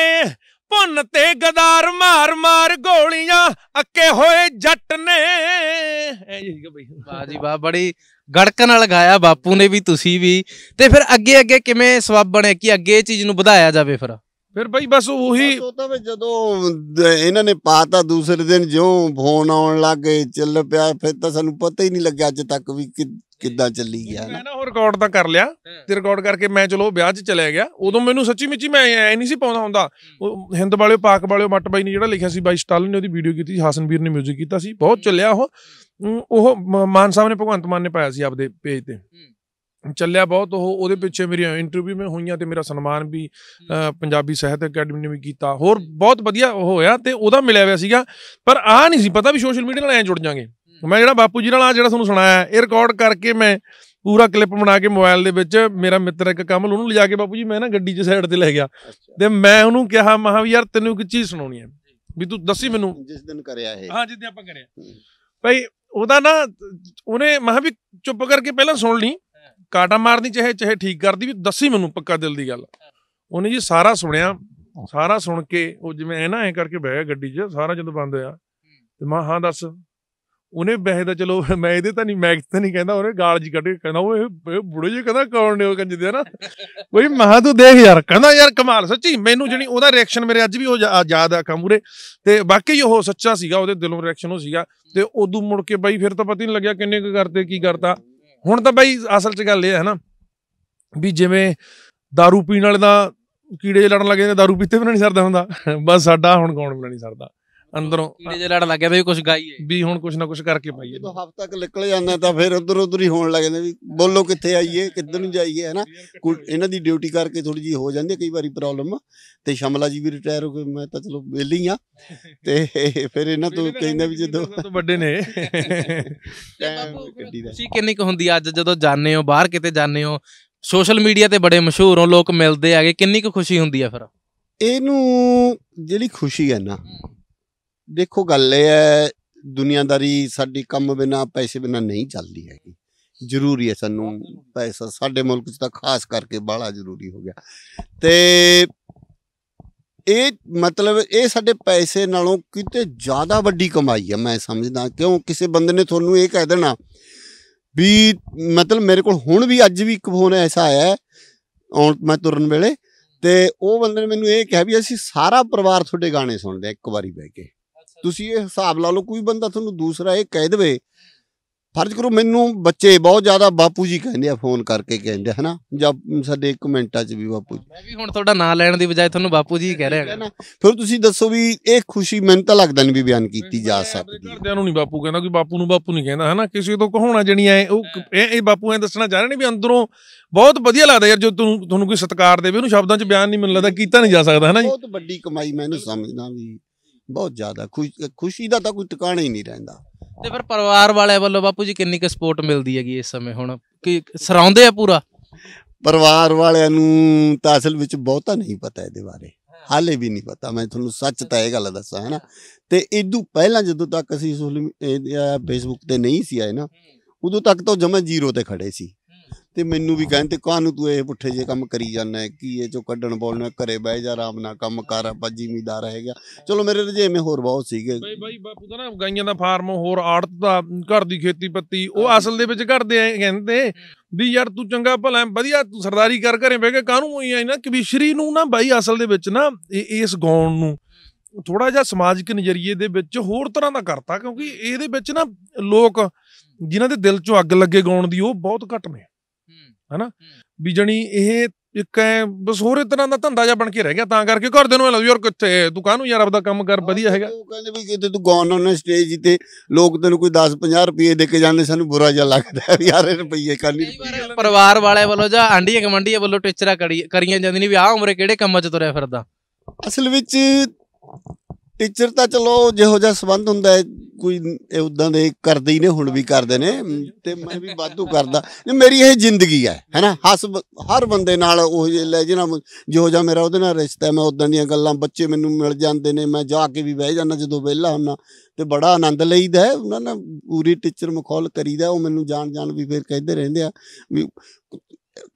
ਪੁੰਨ ਤੇ ਗਦਾਰ ਮਾਰ ਮਾਰ ਗੋਲੀਆਂ ਅੱਕੇ ਹੋਏ ਜੱਟ ਨੇ ਐ ਜੀ ਬਾਈ ਵਾਹ ਜੀ ਵਾਹ ਬੜੀ ਗੜਕਣ ਲਗਾਇਆ ਗਾਇਆ ਬਾਪੂ ਨੇ ਵੀ ਤੁਸੀਂ ਵੀ ਤੇ ਫਿਰ ਅੱਗੇ ਅੱਗੇ ਕਿਵੇਂ ਸਵਾਬ ਬਣਿਆ ਕਿ ਅੱਗੇ ਇਹ ਚੀਜ਼ ਨੂੰ ਵਧਾਇਆ ਜਾਵੇ ਫਿਰ ਫਿਰ ਬਈ ਬਸ ਉਹੀ ਉਹ ਵੀ ਜਦੋਂ ਇਹਨਾਂ ਨੇ ਪਾਤਾ ਦੂਸਰੇ ਦਿਨ ਜਿਉਂ ਫੋਨ ਆਉਣ ਲੱਗੇ ਚੱਲ ਪਿਆ ਫਿਰ ਤਾਂ ਸਾਨੂੰ ਪਤਾ ਹੀ ਨਹੀਂ ਲੱਗਿਆ ਅੱਜ ਤੱਕ ਵੀ ਕਿੱਦਾਂ ਚੱਲੀ ਗਿਆ ਮੈਂ ਨਾ ਹੋਰ ਰਿਕਾਰਡ ਤਾਂ ਕਰ ਲਿਆ ਤੇ ਰਿਕਾਰਡ ਕਰਕੇ ਮੈਂ ਚਲੋ ਵਿਆਹ 'ਚ ਚਲੇ ਗਿਆ ਉਦੋਂ ਮੈਨੂੰ ਸੱਚੀ ਮਿੱਚੀ ਮੈਂ ਐ ਨਹੀਂ ਸੀ ਪਾਉਂਦਾ ਹੁੰਦਾ ਉਹ ਹਿੰਦ ਵਾਲਿਓ ਪਾਕ ਵਾਲਿਓ ਮੱਟ ਬਾਈ ਨੇ ਜਿਹੜਾ ਲਿਖਿਆ ਸੀ ਬਾਈ ਸਟਾਲਨ ਨੇ ਉਹਦੀ ਵੀਡੀਓ ਕੀਤੀ ਸੀ ਵੀਰ ਨੇ ਮਿਊਜ਼ਿਕ ਕੀਤਾ ਸੀ ਬਹੁਤ ਚੱਲਿਆ ਉਹ ਉਹ ਮਾਨ ਸਾਹਿਬ ਨੇ ਭਗਵੰਤ ਮਾਨ ਨੇ ਪਾਇਆ ਸੀ ਆਪਦੇ ਪੇਜ ਤੇ ਚੱਲਿਆ ਬਹੁਤ ਉਹ ਉਹਦੇ ਪਿੱਛੇ ਮੇਰੀਆਂ ਇੰਟਰਵਿਊ ਮੈਂ ਹੋਈਆਂ ਤੇ ਮੇਰਾ ਸਨਮਾਨ ਵੀ ਪੰਜਾਬੀ ਸਾਹਿਤ ਅਕੈਡਮੀ ਨੇ ਵੀ ਕੀਤਾ ਹੋਰ ਬਹੁਤ ਵਧੀਆ ਹੋਇਆ ਤੇ ਉਹਦਾ ਮਿਲਿਆ ਹੋਇਆ ਸੀਗਾ ਪਰ ਆ ਨਹੀਂ ਸੀ ਪਤਾ ਵੀ ਸੋਸ਼ਲ ਮੀਡੀਆ ਨਾਲ ਐ ਜੁੜ ਜਾਗੇ ਮੈਂ ਜਿਹੜਾ ਬਾਪੂ ਜੀ ਨਾਲ ਆ ਜਿਹੜਾ ਤੁਹਾਨੂੰ ਸੁਣਾਇਆ ਇਹ ਰਿਕਾਰਡ ਕਰਕੇ ਮੈਂ ਪੂਰਾ ਕਲਿੱਪ ਬਣਾ ਕੇ ਮੋਬਾਈਲ ਦੇ ਵਿੱਚ ਮੇਰਾ ਮਿੱਤਰ ਇੱਕ ਕਮਲ ਉਹਨੂੰ ਲਿਜਾ ਕੇ ਬਾਪੂ ਜੀ ਮੈਂ ਨਾ ਗੱਡੀ 'ਚ ਸਾਈਡ ਤੇ ਲੈ ਗਿਆ ਤੇ ਮੈਂ ਉਹਨੂੰ ਕਿਹਾ ਮਹਾ ਵੀ ਯਾਰ ਤੈਨੂੰ ਇੱਕ ਚੀਜ਼ ਸੁਣਾਉਣੀ ਹੈ ਵੀ ਤੂੰ ਦੱਸੀ ਮੈਨੂੰ ਜਿਸ ਦਿਨ ਕਰਿਆ ਇਹ ਹਾਂ ਜਿੱਦਿਆਂ ਆਪਾਂ ਕਰਿਆ ਭਾਈ ਉਹਦਾ ਨਾ ਉਹਨੇ ਮਹਾ ਵੀ ਚੁੱਪ ਕਰਕੇ ਪਹਿਲਾਂ ਸੁਣ ਲਈ ਕਾਟਾ ਮਾਰਨੀ ਚਾਹੇ ਚਾਹੇ ਠੀਕ ਕਰਦੀ ਵੀ ਦੱਸੀ ਮੈਨੂੰ ਪੱਕਾ ਦਿਲ ਦੀ ਗੱਲ ਉਹਨੇ ਜੀ ਸਾਰਾ ਸੁਣਿਆ ਸਾਰਾ ਸੁਣ ਕੇ ਉਹ ਜਿਵੇਂ ਐ ਨਾ ਐ ਕਰਕੇ ਬਹਿ ਗਿਆ ਗੱਡੀ 'ਚ ਸਾਰਾ ਜਦੋਂ ਬੰਦ ਹੋਇਆ ਤੇ ਮੈਂ ਹਾਂ ਦੱਸ ਉਹਨੇ ਬਹਿ ਦਾ ਚਲੋ ਮੈਂ ਇਹਦੇ ਤਾਂ ਨਹੀਂ ਮੈਂ ਤਾਂ ਨਹੀਂ ਕਹਿੰਦਾ ਉਹਨੇ ਗਾਲ ਜੀ ਕੱਢ ਕੇ ਕਹਿੰਦਾ ਉਹ ਇਹ ਬੁੜੇ ਜੀ ਕਹਿੰਦਾ ਕੌਣ ਨੇ ਉਹ ਕੰਜ ਦੇ ਨਾ ਕੋਈ ਮਹਾ ਤੂੰ ਦੇਖ ਯਾਰ ਕਹਿੰਦਾ ਯਾਰ ਕਮਾਲ ਸੱਚੀ ਮੈਨੂੰ ਜਣੀ ਉਹਦਾ ਰਿਐਕਸ਼ਨ ਮੇਰੇ ਅੱਜ ਵੀ ਉਹ ਯਾਦ ਆ ਕਮੂਰੇ ਤੇ ਬਾਕੀ ਉਹ ਸੱਚਾ ਸੀਗਾ ਉਹਦੇ ਦਿਲੋਂ ਰਿਐਕਸ਼ਨ ਉਹ ਸੀਗਾ ਤੇ ਉਦੋਂ ਮੁੜ ਕੇ ਬਾਈ ਫਿਰ ਤਾਂ ਪਤਾ ਨਹੀਂ ਲੱਗਿਆ ਕਿੰਨੇ ਕੁ ਕਰਤੇ ਕੀ ਕਰਤਾ ਹੁਣ ਤਾਂ ਬਾਈ ਅਸਲ 'ਚ ਗੱਲ ਇਹ ਹੈ ਨਾ ਵੀ ਜਿਵੇਂ दारू ਪੀਣ ਵਾਲੇ ਦਾ ਕੀੜੇ ਲੜਨ ਲੱਗੇ ਨੇ दारू ਪੀਤੇ ਵੀ ਨਹੀਂ ਸਰਦਾ ਹੁੰਦਾ ਬਸ ਸਾਡਾ ਹੁਣ ਕੌਣ ਬਣਾ ਨਹੀਂ ਸਰਦਾ ਅੰਦਰੋਂ ਕੀੜੇ ਜੇ ਲੜ ਲੱਗ ਗਿਆ ਵੀ ਕੁਝ ਗਾਈਏ ਵੀ ਹੁਣ ਕੁਝ ਨਾ ਕੁਝ ਕਰਕੇ ਪਾਈਏ ਜਦੋਂ ਹਫ਼ਤਾ ਕ ਨਿਕਲ ਜਾਂਦਾ ਤਾਂ ਫਿਰ ਉਧਰ ਉਧਰ ਹੀ ਹੋਣ ਲੱਗ ਵੀ ਬੋਲੋ ਕਿੱਥੇ ਆਈਏ ਕਿੱਧਰ ਨੂੰ ਜਾਈਏ ਹੈ ਨਾ ਇਹਨਾਂ ਦੀ ਡਿਊਟੀ ਕਰਕੇ ਥੋੜੀ ਜੀ ਹੋ ਜਾਂਦੀ ਕਈ ਵਾਰੀ ਪ੍ਰੋਬਲਮ ਤੇ ਸ਼ਮਲਾ ਜੀ ਵੀ ਰਿਟਾਇਰ ਹੋ ਗਏ ਮੈਂ ਤਾਂ ਚਲੋ ਵੇਲੀ ਆ ਤੇ ਫਿਰ ਇਹਨਾਂ ਤੋਂ ਕਹਿੰਦਾ ਵੀ ਜਦੋਂ ਤੋਂ ਵੱਡੇ ਨੇ ਤੁਸੀਂ ਕਿੰਨੀ ਕੁ ਹੁੰਦੀ ਅੱਜ ਜਦੋਂ ਜਾਣੇ ਹੋ ਬਾਹਰ ਕਿਤੇ ਜਾਣੇ ਹੋ ਸੋਸ਼ਲ ਮੀਡੀਆ ਤੇ ਬੜੇ ਮਸ਼ਹੂਰ ਹੋ ਲੋਕ ਮਿਲਦੇ ਆਗੇ ਕਿੰਨੀ ਕੁ ਖੁਸ਼ੀ ਹੁੰਦੀ ਆ ਫਿਰ ਇਹਨੂੰ ਜਿਹੜੀ ਖੁਸ਼ੀ ਹੈ ਨਾ ਦੇਖੋ ਗੱਲ ਇਹ ਹੈ ਦੁਨੀਆਦਾਰੀ ਸਾਡੀ ਕੰਮ ਬਿਨਾ ਪੈਸੇ ਬਿਨਾ ਨਹੀਂ ਚੱਲਦੀ ਹੈਗੀ ਜ਼ਰੂਰੀ ਹੈ ਸਾਨੂੰ ਪੈਸਾ ਸਾਡੇ ਮੁਲਕ 'ਚ ਤਾਂ ਖਾਸ ਕਰਕੇ ਬਾਹਲਾ ਜ਼ਰੂਰੀ ਹੋ ਗਿਆ ਤੇ ਇਹ ਮਤਲਬ ਇਹ ਸਾਡੇ ਪੈਸੇ ਨਾਲੋਂ ਕਿਤੇ ਜ਼ਿਆਦਾ ਵੱਡੀ ਕਮਾਈ ਹੈ ਮੈਂ ਸਮਝਦਾ ਕਿਉਂ ਕਿਸੇ ਬੰਦੇ ਨੇ ਤੁਹਾਨੂੰ ਇਹ ਕਹਿ ਦੇਣਾ ਵੀ ਮਤਲਬ ਮੇਰੇ ਕੋਲ ਹੁਣ ਵੀ ਅੱਜ ਵੀ ਇੱਕ ਫੋਨ ਐਸਾ ਆਇਆ ਔਰ ਮੈਂ ਤੁਰਨ ਵੇਲੇ ਤੇ ਉਹ ਬੰਦੇ ਨੇ ਮੈਨੂੰ ਇਹ ਕਿਹਾ ਵੀ ਅਸੀਂ ਸਾਰਾ ਪਰਿਵਾਰ ਤੁਹਾਡੇ ਗਾਣੇ ਸੁਣਦੇ ਆ ਇੱਕ ਵਾਰੀ ਬਹਿ ਕੇ ਤੁਸੀਂ ਇਹ ਹਿਸਾਬ ਲਾ ਲਓ ਕੋਈ ਬੰਦਾ ਤੁਹਾਨੂੰ ਦੂਸਰਾ ਇਹ ਕਹਿ ਦੇਵੇ ਫਰਜ਼ ਕਰੋ ਮੈਨੂੰ ਬੱਚੇ ਬਹੁਤ ਜ਼ਿਆਦਾ ਬਾਪੂ ਜੀ ਕਹਿੰਦੇ ਆ ਫੋਨ ਕਰਕੇ ਕਹਿੰਦੇ ਹਨਾ ਜਾਂ ਸਾਡੇ ਕਮੈਂਟਾਂ 'ਚ ਵੀ ਬਾਪੂ ਜੀ ਮੈਂ ਵੀ ਹੁਣ ਤੁਹਾਡਾ ਨਾਂ ਲੈਣ ਦੀ ਬਜਾਏ ਤੁਹਾਨੂੰ ਬਾਪੂ ਜੀ ਕਹਿ ਰਿਹਾ ਹਾਂ ਫਿਰ ਤੁਸੀਂ ਦੱਸੋ ਵੀ ਇਹ ਖੁਸ਼ੀ ਮੈਨੂੰ ਤਾਂ ਲੱਗਦਾ ਨਹੀਂ ਵੀ ਬਿਆਨ ਕੀਤੀ ਜਾ ਸਕਦੀ ਘਰਦਿਆਂ ਨੂੰ ਨਹੀਂ ਬਾਪੂ ਕਹਿੰਦਾ ਕੋਈ ਬਾਪੂ ਨੂੰ ਬਾਪੂ ਨਹੀਂ ਕਹਿੰਦਾ ਹਨਾ ਕਿਸੇ ਤੋਂ ਕਹਾਉਣਾ ਜਣੀ ਐ ਉਹ ਇਹ ਬਾਪੂ ਐ ਦੱਸਣਾ ਚਾਹ ਰਹੇ ਨੇ ਵੀ ਅੰਦਰੋਂ ਬਹੁਤ ਵਧੀਆ ਲੱਗਦਾ ਯਾਰ ਜੋ ਤੁਹਾਨੂੰ ਤੁਹਾਨੂੰ ਕੋਈ ਸਤਿਕਾਰ ਦੇਵੇ ਉਹਨੂੰ ਸ਼ਬਦਾਂ 'ਚ ਬਿਆਨ ਨਹੀਂ ਮੈਨੂੰ ਲੱਗਦਾ ਕੀਤਾ ਨਹੀਂ ਜਾ ਸਕਦਾ ਹਨਾ ਜੀ ਬਹੁਤ ਵੱਡੀ ਕਮਾਈ ਮੈਂ ਇਹਨੂੰ ਸਮਝਦਾ ਵੀ ਬਹੁਤ ਜ਼ਿਆਦਾ ਖੁਸ਼ੀ ਦਾ ਤਾਂ ਕੋਈ ਟਿਕਾਣਾ ਹੀ ਨਹੀਂ ਰਹਿੰਦਾ ਤੇ ਫਿਰ ਪਰਿਵਾਰ ਵਾਲਿਆਂ ਵੱਲੋਂ ਬਾਪੂ ਜੀ ਕਿੰਨੀ ਕੁ ਸਪੋਰਟ ਮਿਲਦੀ ਹੈਗੀ ਇਸ ਸਮੇਂ ਹੁਣ ਕਿ ਸਰਾਉਂਦੇ ਆ ਪੂਰਾ ਪਰਿਵਾਰ ਵਾਲਿਆਂ ਨੂੰ ਤਾਂ ਅਸਲ ਵਿੱਚ ਬਹੁਤਾ ਨਹੀਂ ਪਤਾ ਇਹਦੇ ਬਾਰੇ ਹਾਲੇ ਵੀ ਨਹੀਂ ਪਤਾ ਮੈਂ ਤੁਹਾਨੂੰ ਸੱਚ ਤਾਂ ਇਹ ਗੱਲ ਦੱਸਾਂ ਹੈ ਨਾ ਤੇ ਇਦੋਂ ਪਹਿਲਾਂ ਜਦੋਂ ਤੱਕ ਅਸੀਂ ਫੇਸਬੁੱਕ ਤੇ ਨਹੀਂ ਸੀ ਆਏ ਨਾ ਉਦੋਂ ਤੱਕ ਤਾਂ ਜਮਾ ਜ਼ੀਰੋ ਤੇ ਖੜੇ ਸੀ ਤੇ ਮੈਨੂੰ ਵੀ ਕਹਿੰਦੇ ਕਾਹਨੂੰ ਤੂੰ ਇਹ ਪੁੱਠੇ ਜੇ ਕੰਮ ਕਰੀ ਜਾਂਦਾ ਹੈ ਕੀ ਇਹ ਜੋ ਕੱਢਣ ਬੋਲਣਾ ਘਰੇ ਬਹਿ ਜਾ ਆਰਾਮ ਨਾਲ ਕੰਮ ਕਰ ਆਪਾਂ ਜ਼ਿਮੀਦਾਰ ਗਿਆ ਚਲੋ ਮੇਰੇ ਰਜੇਵੇਂ ਹੋਰ ਬਹੁਤ ਸੀਗੇ ਬਈ ਬਾਈ ਬਾਪੂ ਦਾ ਨਾ ਗਾਈਆਂ ਦਾ ਫਾਰਮ ਹੋਰ ਆੜਤ ਦਾ ਘਰ ਦੀ ਖੇਤੀ ਪੱਤੀ ਉਹ ਅਸਲ ਦੇ ਵਿੱਚ ਕਰਦੇ ਆ ਕਹਿੰਦੇ ਵੀ ਯਾਰ ਤੂੰ ਚੰਗਾ ਭਲਾ ਵਧੀਆ ਤੂੰ ਸਰਦਾਰੀ ਕਰ ਘਰੇ ਬਹਿ ਕੇ ਕਾਹਨੂੰ ਹੋਈ ਆ ਨਾ ਕਵੀਸ਼ਰੀ ਨੂੰ ਨਾ ਬਾਈ ਅਸਲ ਦੇ ਵਿੱਚ ਨਾ ਇਸ ਗਾਉਣ ਨੂੰ ਥੋੜਾ ਜਿਹਾ ਸਮਾਜਿਕ ਨਜ਼ਰੀਏ ਦੇ ਵਿੱਚ ਹੋਰ ਤਰ੍ਹਾਂ ਦਾ ਕਰਤਾ ਕਿਉਂਕਿ ਇਹਦੇ ਵਿੱਚ ਨਾ ਲੋਕ ਜਿਨ੍ਹਾਂ ਦੇ ਦਿਲ 'ਚੋਂ ਅੱਗ ਲੱਗੇ ਗਾਉਣ ਦੀ ਉਹ ਬਹੁਤ ਘੱਟ ਨੇ ਹਨਾ ਵੀ ਜਣੀ ਇਹ ਇੱਕ ਐ ਬਸ ਹੋਰ ਤਰ੍ਹਾਂ ਦਾ ਧੰਦਾ ਜਾ ਬਣ ਕੇ ਰਹਿ ਗਿਆ ਤਾਂ ਕਰਕੇ ਘਰ ਦੇ ਨੂੰ ਲੱਗਦਾ ਯਾਰ ਕਿੱਥੇ ਤੂੰ ਕਾਹਨੂੰ ਯਾਰ ਆਪਦਾ ਕੰਮ ਕਰ ਵਧੀਆ ਹੈਗਾ ਉਹ ਕਹਿੰਦੇ ਵੀ ਕਿਤੇ ਤੂੰ ਗੌਨ ਹੋਣਾ ਸਟੇਜ ਤੇ ਲੋਕ ਤੈਨੂੰ ਕੋਈ 10 50 ਰੁਪਏ ਦੇ ਕੇ ਜਾਂਦੇ ਸਾਨੂੰ ਬੁਰਾ ਜਿਹਾ ਲੱਗਦਾ ਯਾਰ ਇਹ ਰੁਪਏ ਨਹੀਂ ਪਰਿਵਾਰ ਵਾਲੇ ਵੱਲੋਂ ਜਾਂ ਆਂਡੀਆਂ ਗਵੰਡੀਆਂ ਵੱਲੋਂ ਟਿਚਰਾ ਕਰੀਆਂ ਜਾਂਦੀ ਨਹੀਂ ਵੀ ਆਹ ਉਮਰੇ ਕਿਹੜੇ ਕੰਮਾਂ 'ਚ ਤੁਰਿਆ ਫਿਰਦਾ ਅਸਲ ਵਿੱਚ ਟੀਚਰ ਤਾਂ ਚਲੋ ਜਿਹੋ ਜਿਹਾ ਸਬੰਧ ਹੁੰਦਾ ਹੈ ਕੋਈ ਉਦਾਂ ਦੇ ਕਰਦੇ ਹੀ ਨੇ ਹੁਣ ਵੀ ਕਰਦੇ ਨੇ ਤੇ ਮੈਂ ਵੀ ਬਾਧੂ ਕਰਦਾ ਮੇਰੀ ਇਹ ਜ਼ਿੰਦਗੀ ਹੈ ਹੈਨਾ ਹੱਸ ਹਰ ਬੰਦੇ ਨਾਲ ਉਹ ਲੈ ਜਿਹਨਾਂ ਜੋ ਜਾ ਮੇਰਾ ਉਹਦੇ ਨਾਲ ਰਿਸ਼ਤਾ ਮੈਂ ਉਦਾਂ ਦੀਆਂ ਗੱਲਾਂ ਬੱਚੇ ਮੈਨੂੰ ਮਿਲ ਜਾਂਦੇ ਨੇ ਮੈਂ ਜਾ ਕੇ ਵੀ ਬਹਿ ਜਾਂਦਾ ਜਦੋਂ ਵਿਹਲਾ ਹੁੰਨਾ ਤੇ ਬੜਾ ਆਨੰਦ ਲਈਦਾ ਉਹਨਾਂ ਨਾਲ ਪੂਰੀ ਟੀਚਰ ਮਖੌਲ ਕਰੀਦਾ ਉਹ ਮੈਨੂੰ ਜਾਣ ਜਾਣ ਵੀ ਫੇਰ ਕਹਿੰਦੇ ਰਹਿੰਦੇ ਆ ਵੀ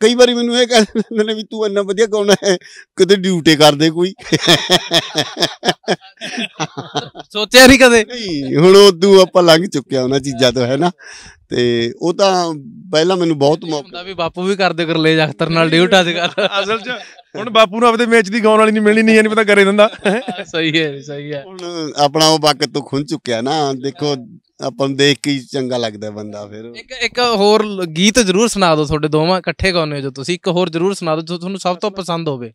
ਕਈ ਵਾਰੀ ਮੈਨੂੰ ਇਹ ਕਹਿ ਦਿੰਦੇ ਨੇ ਵੀ ਤੂੰ ਇੰਨਾ ਵਧੀਆ ਗਾਉਣਾ ਹੈ ਕਿਤੇ ਡਿਊਟੀ ਕਰਦੇ ਕੋਈ ਸੋਚਿਆ ਨਹੀਂ ਕਦੇ ਨਹੀਂ ਹੁਣ ਉਦੋਂ ਆਪਾਂ ਲੰਘ ਚੁੱਕਿਆ ਉਹਨਾਂ ਚੀਜ਼ਾਂ ਤੋਂ ਹੈ ਨਾ ਤੇ ਉਹ ਤਾਂ ਪਹਿਲਾਂ ਮੈਨੂੰ ਬਹੁਤ ਮੌਕਾ ਹੁੰਦਾ ਵੀ ਬਾਪੂ ਵੀ ਕਰਦੇ ਕਰਲੇ ਜਖਤਰ ਨਾਲ ਡਿਊਟਾ ਅੱਜ ਕੱਲ ਅਸਲ 'ਚ ਹੁਣ ਬਾਪੂ ਨੂੰ ਆਪਦੇ ਮੈਚ ਦੀ ਗਾਉਣ ਵਾਲੀ ਨਹੀਂ ਮਿਲਣੀ ਨਹੀਂ ਐ ਪਤਾ ਕਰੇ ਦਿੰਦਾ ਸਹੀ ਹੈ ਸਹੀ ਹੈ ਹੁਣ ਆਪਣਾ ਉਹ ਵਕਤ ਤੋਂ ਖੁੰਝ ਚੁੱਕਿਆ ਨਾ ਦੇਖੋ ਆਪਾਂ ਨੂੰ ਦੇਖ ਕੇ ਚੰਗਾ ਲੱਗਦਾ ਬੰਦਾ ਫਿਰ ਇੱਕ ਇੱਕ ਹੋਰ ਗੀਤ ਜ਼ਰੂਰ ਸੁਣਾ ਦਿਓ ਤੁਹਾਡੇ ਦੋਵਾਂ ਇਕੱਠੇ ਗਾਉਂਦੇ ਹੋ ਜੋ ਤੁਸੀਂ ਇੱਕ ਹੋਰ ਜ਼ਰੂਰ ਸੁਣਾ ਦਿਓ ਜੋ ਤੁਹਾਨੂੰ ਸਭ ਤੋਂ ਪਸੰਦ ਹੋਵੇ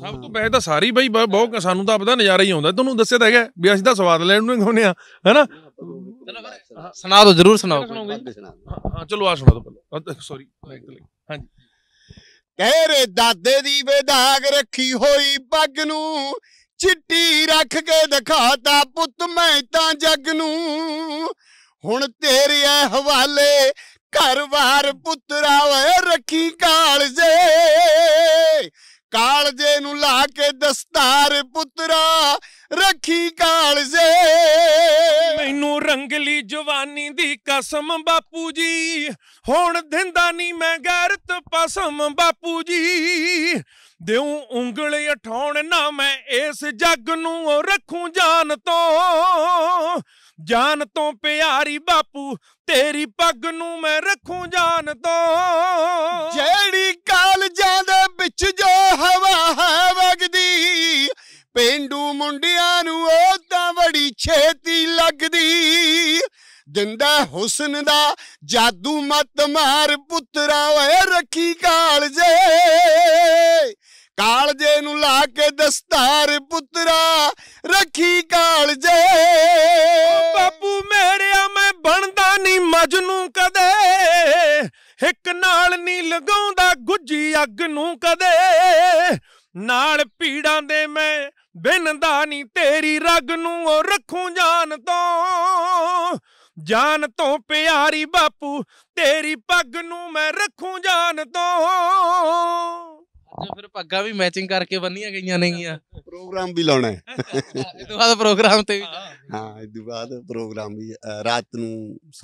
ਸਭ ਤੋਂ ਪਹਿਲਾਂ ਤਾਂ ਸਾਰੀ ਬਈ ਬਹੁਤ ਸਾਨੂੰ ਤਾਂ ਆਪਦਾ ਨਜ਼ਾਰਾ ਹੀ ਆਉਂਦਾ ਤੁਹਾਨੂੰ ਦੱਸਿਆ ਤਾਂ ਹੈਗਾ ਵੀ ਅਸੀਂ ਤਾਂ ਸਵਾਦ ਲੈਣ ਨੂੰ ਗਾਉਂਦੇ ਆ ਹੈਨਾ ਸੁਣਾ ਦਿਓ ਜ਼ਰੂਰ ਸੁਣਾਓ ਹਾਂ ਚਲੋ ਆ ਸੁਣਾ ਦਿਓ ਸੌਰੀ ਹਾਂਜੀ ਕਹਿ ਰੇ ਦਾਦੇ ਦੀ ਵਿਦਾਗ ਰੱਖੀ ਹੋਈ ਪੱਗ ਨੂੰ ਚਿੱਟੀ ਰੱਖ ਕੇ ਦਿਖਾਤਾ ਪੁੱਤ ਮੈਂ ਤਾਂ ਜੱਗ ਨੂੰ ਹੁਣ ਤੇਰੇ ਐ ਹਵਾਲੇ ਘਰਵਾਰ ਪੁੱਤਰਾ ਓਏ ਰੱਖੀ ਕਾਲਜੇ ਕਾਲਜੇ ਨੂੰ ਲਾ ਕੇ ਦਸਤਾਰ ਪੁੱਤਰਾ ਰੱਖੀ ਕਾਲਜੇ ਮੈਨੂੰ ਰੰਗਲੀ ਜਵਾਨੀ ਦੀ ਕਸਮ ਬਾਪੂ ਜੀ ਹੁਣ ਦਿੰਦਾ ਨਹੀਂ ਮੈਂ ਗੈਰਤ ਪਸਮ ਬਾਪੂ ਜੀ ਦਿਉ ਉਂਗਲ ਉਠਾਉਣ ਨਾ ਮੈਂ ਇਸ ਜੱਗ ਨੂੰ ਉਹ ਰੱਖੂ ਜਾਨ ਤੋਂ ਜਾਨ ਤੋਂ ਪਿਆਰੀ ਬਾਪੂ ਤੇਰੀ ਪੱਗ ਨੂੰ ਮੈਂ ਰੱਖੂ ਜਾਨ ਤੋਂ ਜਿਹੜੀ ਕਾਲ ਜਾਂਦੇ ਵਿੱਚ ਜੋ ਹਵਾ ਹੈ ਵਗਦੀ ਪਿੰਡੂ ਮੁੰਡਿਆਂ ਨੂੰ ਉਹ ਤਾਂ ਬੜੀ ਛੇਤੀ ਲੱਗਦੀ ਦਿੰਦਾ ਹੁਸਨ ਦਾ ਜਾਦੂ ਮਤ ਮਾਰ ਪੁੱਤਰਾ ਓਏ ਰੱਖੀ ਕਾਲ ਜੇ ਕਾਲਜੇ ਨੂੰ ਲਾ ਕੇ ਦਸਤਾਰ ਪੁੱਤਰਾ ਰੱਖੀ ਕਾਲਜੇ ਬਾਪੂ ਮੇਰਿਆ ਮੈਂ ਬਣਦਾ ਨਹੀਂ ਮਜਨੂ ਕਦੇ ਇੱਕ ਨਾਲ ਨਹੀਂ ਲਗਾਉਂਦਾ ਗੁੱਜੀ ਅੱਗ ਨੂੰ ਕਦੇ ਨਾਲ ਪੀੜਾਂ ਦੇ ਮੈਂ ਬਿੰਦਾ ਨਹੀਂ ਤੇਰੀ ਰਗ ਨੂੰ ਉਹ ਰੱਖੂ ਜਾਨ ਤੋਂ ਜਾਨ ਤੋਂ ਪਿਆਰੀ ਬਾਪੂ ਤੇਰੀ ਪੱਗ ਨੂੰ ਮੈਂ ਰੱਖੂ ਜਾਨ ਤੋਂ ਜੋ ਫਿਰ ਪੱਗਾਂ ਵੀ ਮੈਚਿੰਗ ਕਰਕੇ ਬੰਨੀਆਂ ਗਈਆਂ ਨੇਗੀਆਂ ਪ੍ਰੋਗਰਾਮ ਵੀ ਲਾਉਣਾ ਹੈ ਇਸ ਬਾਅਦ ਪ੍ਰੋਗਰਾਮ ਤੇ ਵੀ ਹਾਂ ਇਸ ਬਾਅਦ ਪ੍ਰੋਗਰਾਮ ਵੀ ਰਾਤ ਨੂੰ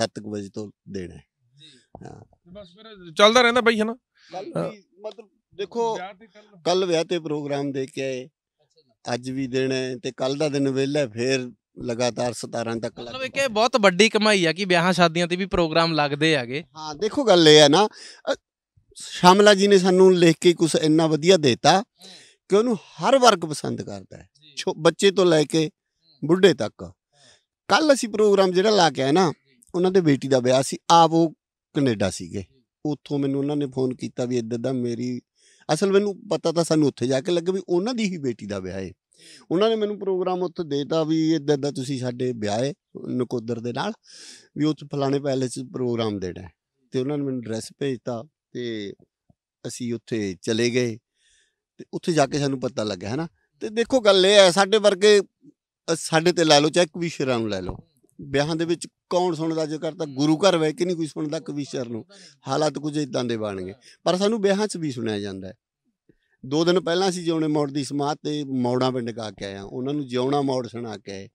7:00 ਵਜੇ ਤੋਂ ਦੇਣਾ ਹੈ ਜੀ ਹਾਂ ਬਸ ਫਿਰ ਚੱਲਦਾ ਰਹਿੰਦਾ ਬਈ ਹਨਾ ਮਤਲਬ ਦੇਖੋ ਕੱਲ ਵਿਆਹ ਤੇ ਪ੍ਰੋਗਰਾਮ ਦੇ ਕੇ ਆਏ ਅੱਜ ਵੀ ਦੇਣਾ ਤੇ ਕੱਲ ਦਾ ਦਿਨ ਵਿਹਲਾ ਫੇਰ ਲਗਾਤਾਰ 17 ਤੱਕ ਮਤਲਬ ਕਿ ਬਹੁਤ ਵੱਡੀ ਕਮਾਈ ਆ ਕਿ ਵਿਆਹਾਂ ਸ਼ਾਦੀਆਂ ਤੇ ਵੀ ਪ੍ਰੋਗਰਾਮ ਲੱਗਦੇ ਆਗੇ ਹਾਂ ਦੇਖੋ ਗੱਲ ਇਹ ਆ ਨਾ ਸ਼ਾਮਲਾ ਜੀ ਨੇ ਸਾਨੂੰ ਲਿਖ ਕੇ ਕੁਝ ਇੰਨਾ ਵਧੀਆ ਦਿੱਤਾ ਕਿ ਉਹਨੂੰ ਹਰ ਵਰਗ ਪਸੰਦ ਕਰਦਾ ਹੈ ਬੱਚੇ ਤੋਂ ਲੈ ਕੇ ਬੁੱਢੇ ਤੱਕ ਕੱਲ ਅਸੀਂ ਪ੍ਰੋਗਰਾਮ ਜਿਹੜਾ ਲਾ ਕੇ ਆਇਆ ਨਾ ਉਹਨਾਂ ਦੇ ਬੇਟੀ ਦਾ ਵਿਆਹ ਸੀ ਆਪ ਉਹ ਕੈਨੇਡਾ ਸੀਗੇ ਉੱਥੋਂ ਮੈਨੂੰ ਉਹਨਾਂ ਨੇ ਫੋਨ ਕੀਤਾ ਵੀ ਇੱਧਰ ਦਾ ਮੇਰੀ ਅਸਲ ਮੈਨੂੰ ਪਤਾ ਤਾਂ ਸਾਨੂੰ ਉੱਥੇ ਜਾ ਕੇ ਲੱਗਾ ਵੀ ਉਹਨਾਂ ਦੀ ਹੀ ਬੇਟੀ ਦਾ ਵਿਆਹ ਹੈ ਉਹਨਾਂ ਨੇ ਮੈਨੂੰ ਪ੍ਰੋਗਰਾਮ ਉੱਥੇ ਦੇਤਾ ਵੀ ਇੱਦਾਂ ਦਾ ਤੁਸੀਂ ਸਾਡੇ ਵਿਆਹ ਹੈ ਨਕੋਦਰ ਦੇ ਨਾਲ ਵੀ ਉੱਥੇ ਫਲਾਣੇ ਪੈਲੇਸ 'ਚ ਪ੍ਰੋਗਰਾਮ ਦੇਣਾ ਤੇ ਉਹਨਾਂ ਨੇ ਮੈਨੂੰ ਡਰੈਸ ਭੇਜਤਾ ਤੇ ਅਸੀਂ ਉੱਥੇ ਚਲੇ ਗਏ ਤੇ ਉੱਥੇ ਜਾ ਕੇ ਸਾਨੂੰ ਪਤਾ ਲੱਗਾ ਹੈਨਾ ਤੇ ਦੇਖੋ ਗੱਲ ਇਹ ਹੈ ਸਾਡੇ ਵਰਗੇ ਸਾਡੇ ਤੇ ਲੈ ਲਓ ਚਾਹੇ ਕਵੀਸ਼ਰਾਂ ਨੂੰ ਲੈ ਲਓ ਵਿਆਹਾਂ ਦੇ ਵਿੱਚ ਕੌਣ ਸੁਣਦਾ ਜੇ ਕਰਤਾ ਗੁਰੂ ਘਰ ਵੇ ਕਿ ਨਹੀਂ ਕੋਈ ਸੁਣਦਾ ਕਵੀਸ਼ਰ ਨੂੰ ਹਾਲਾਤ ਕੁਝ ਇਦਾਂ ਦੇ ਬਣਗੇ ਪਰ ਸਾਨੂੰ ਵਿਆਹਾਂ 'ਚ ਵੀ ਸੁਣਿਆ ਜਾਂਦਾ ਹੈ ਦੋ ਦਿਨ ਪਹਿਲਾਂ ਅਸੀਂ ਜਿਉਣੇ ਮੌੜ ਦੀ ਸਮਾਤ ਤੇ ਮੌੜਾਂ ਪਿੰਡ ਕਾ ਕੇ ਆਇਆ ਉਹਨਾਂ ਨੂੰ ਜਿਉਣਾ ਮੌੜ ਸੁਣਾ ਕੇ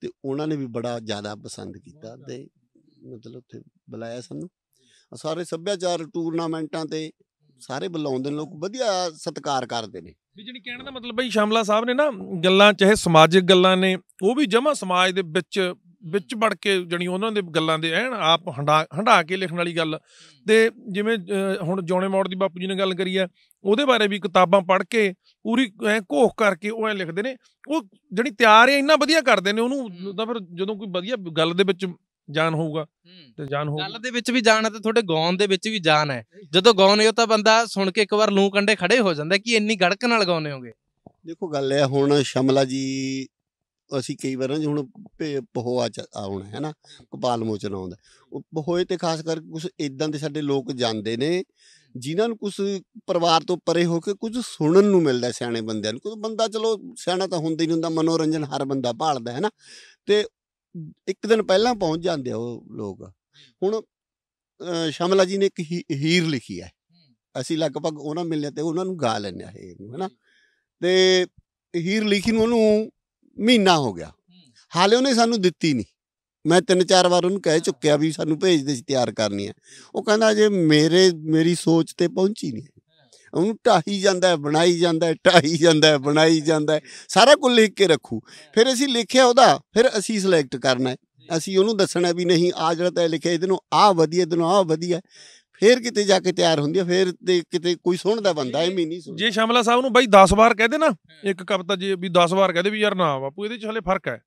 ਤੇ ਉਹਨਾਂ ਨੇ ਵੀ ਬੜਾ ਜ਼ਿਆਦਾ ਪਸੰਦ ਕੀਤਾ ਤੇ ਮਤਲਬ ਉੱਥੇ ਬੁਲਾਇਆ ਸਾਨੂੰ ਸਾਰੇ ਸੱਭਿਆਚਾਰ ਟੂਰਨਾਮੈਂਟਾਂ ਤੇ ਸਾਰੇ ਬੁਲਾਉਂਦੇ ਨੇ ਲੋਕ ਵਧੀਆ ਸਤਿਕਾਰ ਕਰਦੇ ਨੇ ਵੀ ਜਿਹੜੀ ਕਹਿਣ ਦਾ ਮਤਲਬ ਬਈ ਸ਼ਾਮਲਾ ਸਾਹਿਬ ਨੇ ਨਾ ਗੱਲਾਂ ਚਾਹੇ ਸਮਾਜਿਕ ਗੱਲਾਂ ਨੇ ਉਹ ਵੀ ਜਮਾ ਸਮਾਜ ਦੇ ਵਿੱਚ ਵਿੱਚ ਵੜ ਕੇ ਜਣੀ ਉਹਨਾਂ ਦੇ ਗੱਲਾਂ ਦੇ ਐਨ ਆਪ ਹੰਡਾ ਹੰਡਾ ਕੇ ਲਿਖਣ ਵਾਲੀ ਗੱਲ ਤੇ ਜਿਵੇਂ ਹੁਣ ਜੋਨੇ ਮੌੜ ਦੀ ਬਾਪੂ ਜੀ ਨੇ ਗੱਲ ਕਰੀ ਆ ਉਹਦੇ ਬਾਰੇ ਵੀ ਕਿਤਾਬਾਂ ਪੜ੍ਹ ਕੇ ਪੂਰੀ ਐ ਘੋਖ ਕਰਕੇ ਉਹ ਐ ਲਿਖਦੇ ਨੇ ਉਹ ਜਣੀ ਤਿਆਰ ਐ ਇੰਨਾ ਵਧੀਆ ਕਰਦੇ ਨੇ ਉਹਨੂੰ ਤਾਂ ਫਿਰ ਜਦੋਂ ਕੋਈ ਵਧੀਆ ਗੱਲ ਦੇ ਵਿੱਚ ਜਾਨ ਹੋਊਗਾ ਤੇ ਜਾਨ ਹੋਊ ਗੱਲ ਦੇ ਵਿੱਚ ਵੀ ਜਾਨ ਹੈ ਤੇ ਤੁਹਾਡੇ ਗੌਨ ਦੇ ਵਿੱਚ ਵੀ ਜਾਨ ਹੈ ਜਦੋਂ ਗਾਉਨੇ ਹੋ ਤਾਂ ਬੰਦਾ ਸੁਣ ਕੇ ਇੱਕ ਵਾਰ ਲੂ ਕੰਡੇ ਖੜੇ ਹੋ ਜਾਂਦਾ ਕਿ ਇੰਨੀ ਗੜਕ ਨਾਲ ਗਾਉਨੇ ਹੋਗੇ ਦੇਖੋ ਗੱਲ ਇਹ ਹੁਣ ਸ਼ਮਲਾ ਜੀ ਅਸੀਂ ਕਈ ਵਾਰ ਨਾ ਹੁਣ ਪਹੋਆ ਆਉਣਾ ਹੈ ਨਾ ਕਪਾਲ ਮੋਚਨ ਆਉਂਦਾ ਉਹ ਪਹੋਏ ਤੇ ਖਾਸ ਕਰਕੇ ਕੁਝ ਇਦਾਂ ਦੇ ਸਾਡੇ ਲੋਕ ਜਾਂਦੇ ਨੇ ਜਿਨ੍ਹਾਂ ਨੂੰ ਕੁਝ ਪਰਿਵਾਰ ਤੋਂ ਪਰੇ ਹੋ ਕੇ ਕੁਝ ਸੁਣਨ ਨੂੰ ਮਿਲਦਾ ਸਿਆਣੇ ਬੰਦਿਆਂ ਨੂੰ ਕੋਈ ਬੰਦਾ ਚਲੋ ਸਿਆਣਾ ਤਾਂ ਹੁੰਦਾ ਹੀ ਹੁੰਦਾ ਮਨੋਰੰਜਨ ਹਰ ਬੰਦਾ ਭਾਲਦਾ ਹੈ ਨਾ ਤੇ ਇੱਕ ਦਿਨ ਪਹਿਲਾਂ ਪਹੁੰਚ ਜਾਂਦੇ ਉਹ ਲੋਕ ਹੁਣ ਸ਼ਮਲਾ ਜੀ ਨੇ ਇੱਕ ਹੀਰ ਲਿਖੀ ਹੈ ਅਸੀਂ ਲਗਭਗ ਉਹਨਾਂ ਮਿਲਿਆ ਤੇ ਉਹਨਾਂ ਨੂੰ ਗਾ ਲੈਣਿਆ ਹੈ ਹੀਰ ਨੂੰ ਹੈਨਾ ਤੇ ਹੀਰ ਲਿਖੀ ਨੂੰ ਉਹਨੂੰ ਮਹੀਨਾ ਹੋ ਗਿਆ ਹਾਲੇ ਉਹਨੇ ਸਾਨੂੰ ਦਿੱਤੀ ਨਹੀਂ ਮੈਂ ਤਿੰਨ ਚਾਰ ਵਾਰ ਉਹਨੂੰ ਕਹਿ ਚੁੱਕਿਆ ਵੀ ਸਾਨੂੰ ਭੇਜ ਦੇ ਤਿਆਰ ਕਰਨੀ ਹੈ ਉਹ ਕਹਿੰਦਾ ਜੇ ਮੇਰੇ ਮੇਰੀ ਸੋਚ ਤੇ ਪਹੁੰਚੀ ਨਹੀਂ ਉਹਨੂੰ ਢਾਹੀ ਜਾਂਦਾ ਬਣਾਈ ਜਾਂਦਾ ਢਾਹੀ ਜਾਂਦਾ ਬਣਾਈ ਜਾਂਦਾ ਸਾਰਾ ਕੁਝ ਲਿਖ ਕੇ ਰੱਖੂ ਫਿਰ ਅਸੀਂ ਲਿਖਿਆ ਉਹਦਾ ਫਿਰ ਅਸੀਂ ਸਿਲੈਕਟ ਕਰਨਾ ਹੈ ਅਸੀਂ ਉਹਨੂੰ ਦੱਸਣਾ ਵੀ ਨਹੀਂ ਆ ਜਿਹੜਾ ਤਾਂ ਲਿਖਿਆ ਇਹਦੇ ਨੂੰ ਆ ਵਧੀਆ ਇਹਦੇ ਨੂੰ ਆ ਵਧੀਆ ਫੇਰ ਕਿਤੇ ਜਾ ਕੇ ਤਿਆਰ ਹੁੰਦੀ ਆ ਫੇਰ ਤੇ ਕਿਤੇ ਕੋਈ ਸੁਣਦਾ ਬੰਦਾ ਐਵੇਂ ਨਹੀਂ ਸੁਣਦਾ ਜੇ ਸ਼ਮਲਾ ਸਾਹਿਬ ਨੂੰ ਬਾਈ 10 ਵਾਰ ਕਹਦੇ ਨਾ ਇੱਕ ਕਵਤਾ ਜੇ ਵੀ 10 ਵਾਰ ਕਹਦੇ ਵੀ ਯਾਰ ਨਾ ਬਾਪੂ ਇਹਦੇ ਚ ਹਲੇ ਫਰਕ ਹੈ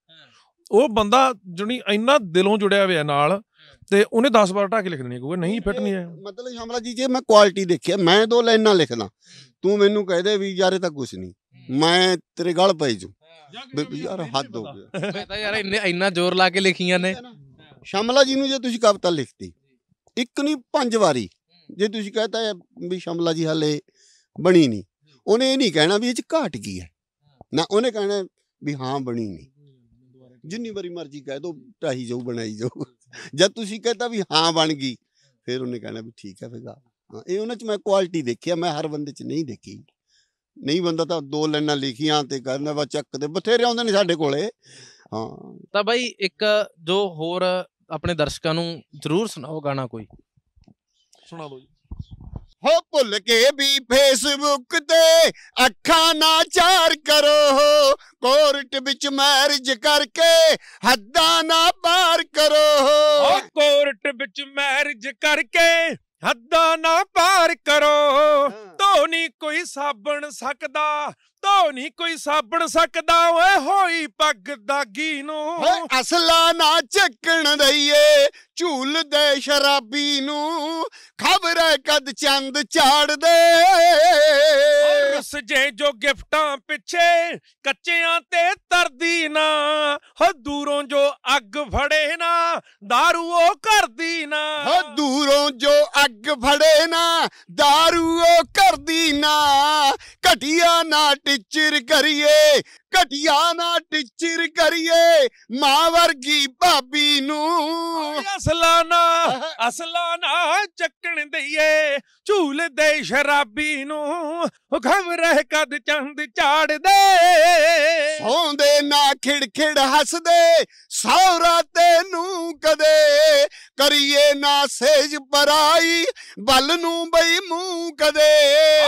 ਉਹ ਬੰਦਾ ਜਿਹੜੀ ਇੰਨਾ ਦਿਲੋਂ ਜੁੜਿਆ ਹੋਇਆ ਨਾਲ ਤੇ ਉਹਨੇ 10 ਵਾਰ ਟਾਕੇ ਕੇ ਲਿਖ ਦੇਣੀ ਨਹੀਂ ਫਿੱਟ ਨਹੀਂ ਹੈ ਮਤਲਬ ਸ਼ਮਲਾ ਜੀ ਜੇ ਮੈਂ ਕੁਆਲਿਟੀ ਦੇਖਿਆ ਮੈਂ ਦੋ ਲਾਈਨਾਂ ਲਿਖਦਾ ਤੂੰ ਮੈਨੂੰ ਕਹਦੇ ਵੀ ਯਾਰੇ ਤਾਂ ਕੁਝ ਨਹੀਂ ਮੈਂ ਤੇਰੇ ਗਲ ਪਈ ਜੂ ਯਾਰ ਹੱਦ ਹੋ ਗਿਆ ਮੈਂ ਤਾਂ ਯਾਰ ਇੰਨੇ ਇੰਨਾ ਜ਼ੋਰ ਲਾ ਕੇ ਲਿਖੀਆਂ ਨੇ ਸ਼ਮਲਾ ਜੀ ਨੂੰ ਜੇ ਤੁਸੀਂ ਕਵਿਤਾ ਲਿਖਤੀ ਇੱਕ ਨਹੀਂ ਪੰਜ ਵਾਰੀ ਜੇ ਤੁਸੀਂ ਕਹਤਾ ਵੀ ਸ਼ਮਲਾ ਜੀ ਹਲੇ ਬਣੀ ਨਹੀਂ ਉਹਨੇ ਇਹ ਨਹੀਂ ਕਹਿਣਾ ਵੀ ਇਹ ਚ ਘਾਟ ਗਈ ਹੈ ਨਾ ਉਹਨੇ ਕਹਿਣਾ ਵੀ ਹਾਂ ਬਣੀ ਨਹੀਂ ਜਿੰਨੀ ਵਾਰੀ ਮਰਜ਼ੀ ਕਹਿ ਦੋ ਟਾਹੀ ਜਾਊ ਬਣਾਈ ਜਾਊ ਜਦ ਤੁਸੀਂ ਕਹਤਾ ਵੀ ਹਾਂ ਬਣ ਗਈ ਫਿਰ ਉਹਨੇ ਕਹਿਣਾ ਵੀ ਠੀਕ ਹੈ ਫਿਰ ਗਾ ਹਾਂ ਇਹ ਉਹਨਾਂ 'ਚ ਮੈਂ ਕੁਆਲਿਟੀ ਦੇਖਿਆ ਮੈਂ ਹਰ ਬੰਦੇ 'ਚ ਨਹੀਂ ਦੇਖੀ ਨਹੀਂ ਬੰਦਾ ਤਾਂ ਦੋ ਲਾਈਨਾਂ ਲਿਖੀਆਂ ਤੇ ਕਹਿੰਦਾ ਵਾ ਚੱਕ ਦੇ ਬਥੇਰੇ ਆਉਂਦੇ ਨੇ ਸਾਡੇ ਕੋਲੇ ਹਾਂ ਤਾਂ ਬਾਈ ਇੱਕ ਜੋ ਹੋਰ ਆਪਣੇ ਦਰਸ਼ਕਾਂ ਨੂੰ ਜ਼ਰੂਰ ਸੁਣਾਓ ਗਾਣਾ ਕੋਈ ਸੁਣਾ ਦਿਓ ਜੀ ਹੋ ਭੁੱਲ ਕੇ ਵੀ ਫੇਸਬੁੱਕ ਤੇ ਅੱਖਾਂ ਨਾ ਚਾਰ ਕਰੋ ਕੋਰਟ ਵਿੱਚ ਮੈਰਿਜ ਕਰਕੇ ਹੱਦਾਂ ਨਾ ਪਾਰ ਕਰੋ ਹੋ ਕੋਰਟ ਵਿੱਚ ਮੈਰਿਜ ਕਰਕੇ ਹੱਦਾਂ ਨਾ ਪਾਰ ਕਰੋ ਧੋਨੀ ਕੋਈ ਸਾਬਣ ਸਕਦਾ ਤੋ ਨਹੀਂ ਕੋਈ ਸਾਬਣ ਸਕਦਾ ਓਏ ਹੋਈ ਪੱਗ ਦਾਗੀ ਨੂੰ ਅਸਲਾ ਨਾ ਚੱਕਣ ਦਈਏ ਝੂਲ ਦੇ ਸ਼ਰਾਬੀ ਨੂੰ ਖਬਰ ਕਦ ਚੰਦ ਦੇ ਉਸ ਜੇ ਜੋ ਗਿਫਟਾਂ ਪਿੱਛੇ ਕੱਚਿਆਂ ਤੇ ਤਰਦੀ ਨਾ ਹੋ ਦੂਰੋਂ ਜੋ ਅੱਗ ਫੜੇ ਨਾ दारू ਉਹ ਕਰਦੀ ਨਾ ਹੋ ਦੂਰੋਂ ਜੋ ਅੱਗ ਫੜੇ ਨਾ दारू ਉਹ ਕਰਦੀ ਨਾ ਘਟਿਆ ਨਾ ਟੀਚਰ ਕਰੀਏ ਘਟਿਆ ਨਾ ਟਿਚਰ ਕਰੀਏ ਮਾਂ ਵਰਗੀ ਭਾਬੀ ਨੂੰ ਅਸਲਾਨਾ ਅਸਲਾਨਾ ਚੱਕਣ ਦਈਏ ਝੂਲਦੇ ਸ਼ਰਾਬੀ ਨੂੰ ਹੁਕਮ ਰਹਿ ਕਦ ਚੰਦ ਝਾੜਦੇ ਸੌਂਦੇ ਨਾ ਖਿੜਖਿੜ ਹੱਸਦੇ ਸੌਰਾ ਤੈਨੂੰ ਕਦੇ ਕਰੀਏ ਨਾ ਸੇਜ ਪਰਾਈ ਬਲ ਨੂੰ ਬਈ ਮੂੰਹ ਕਦੇ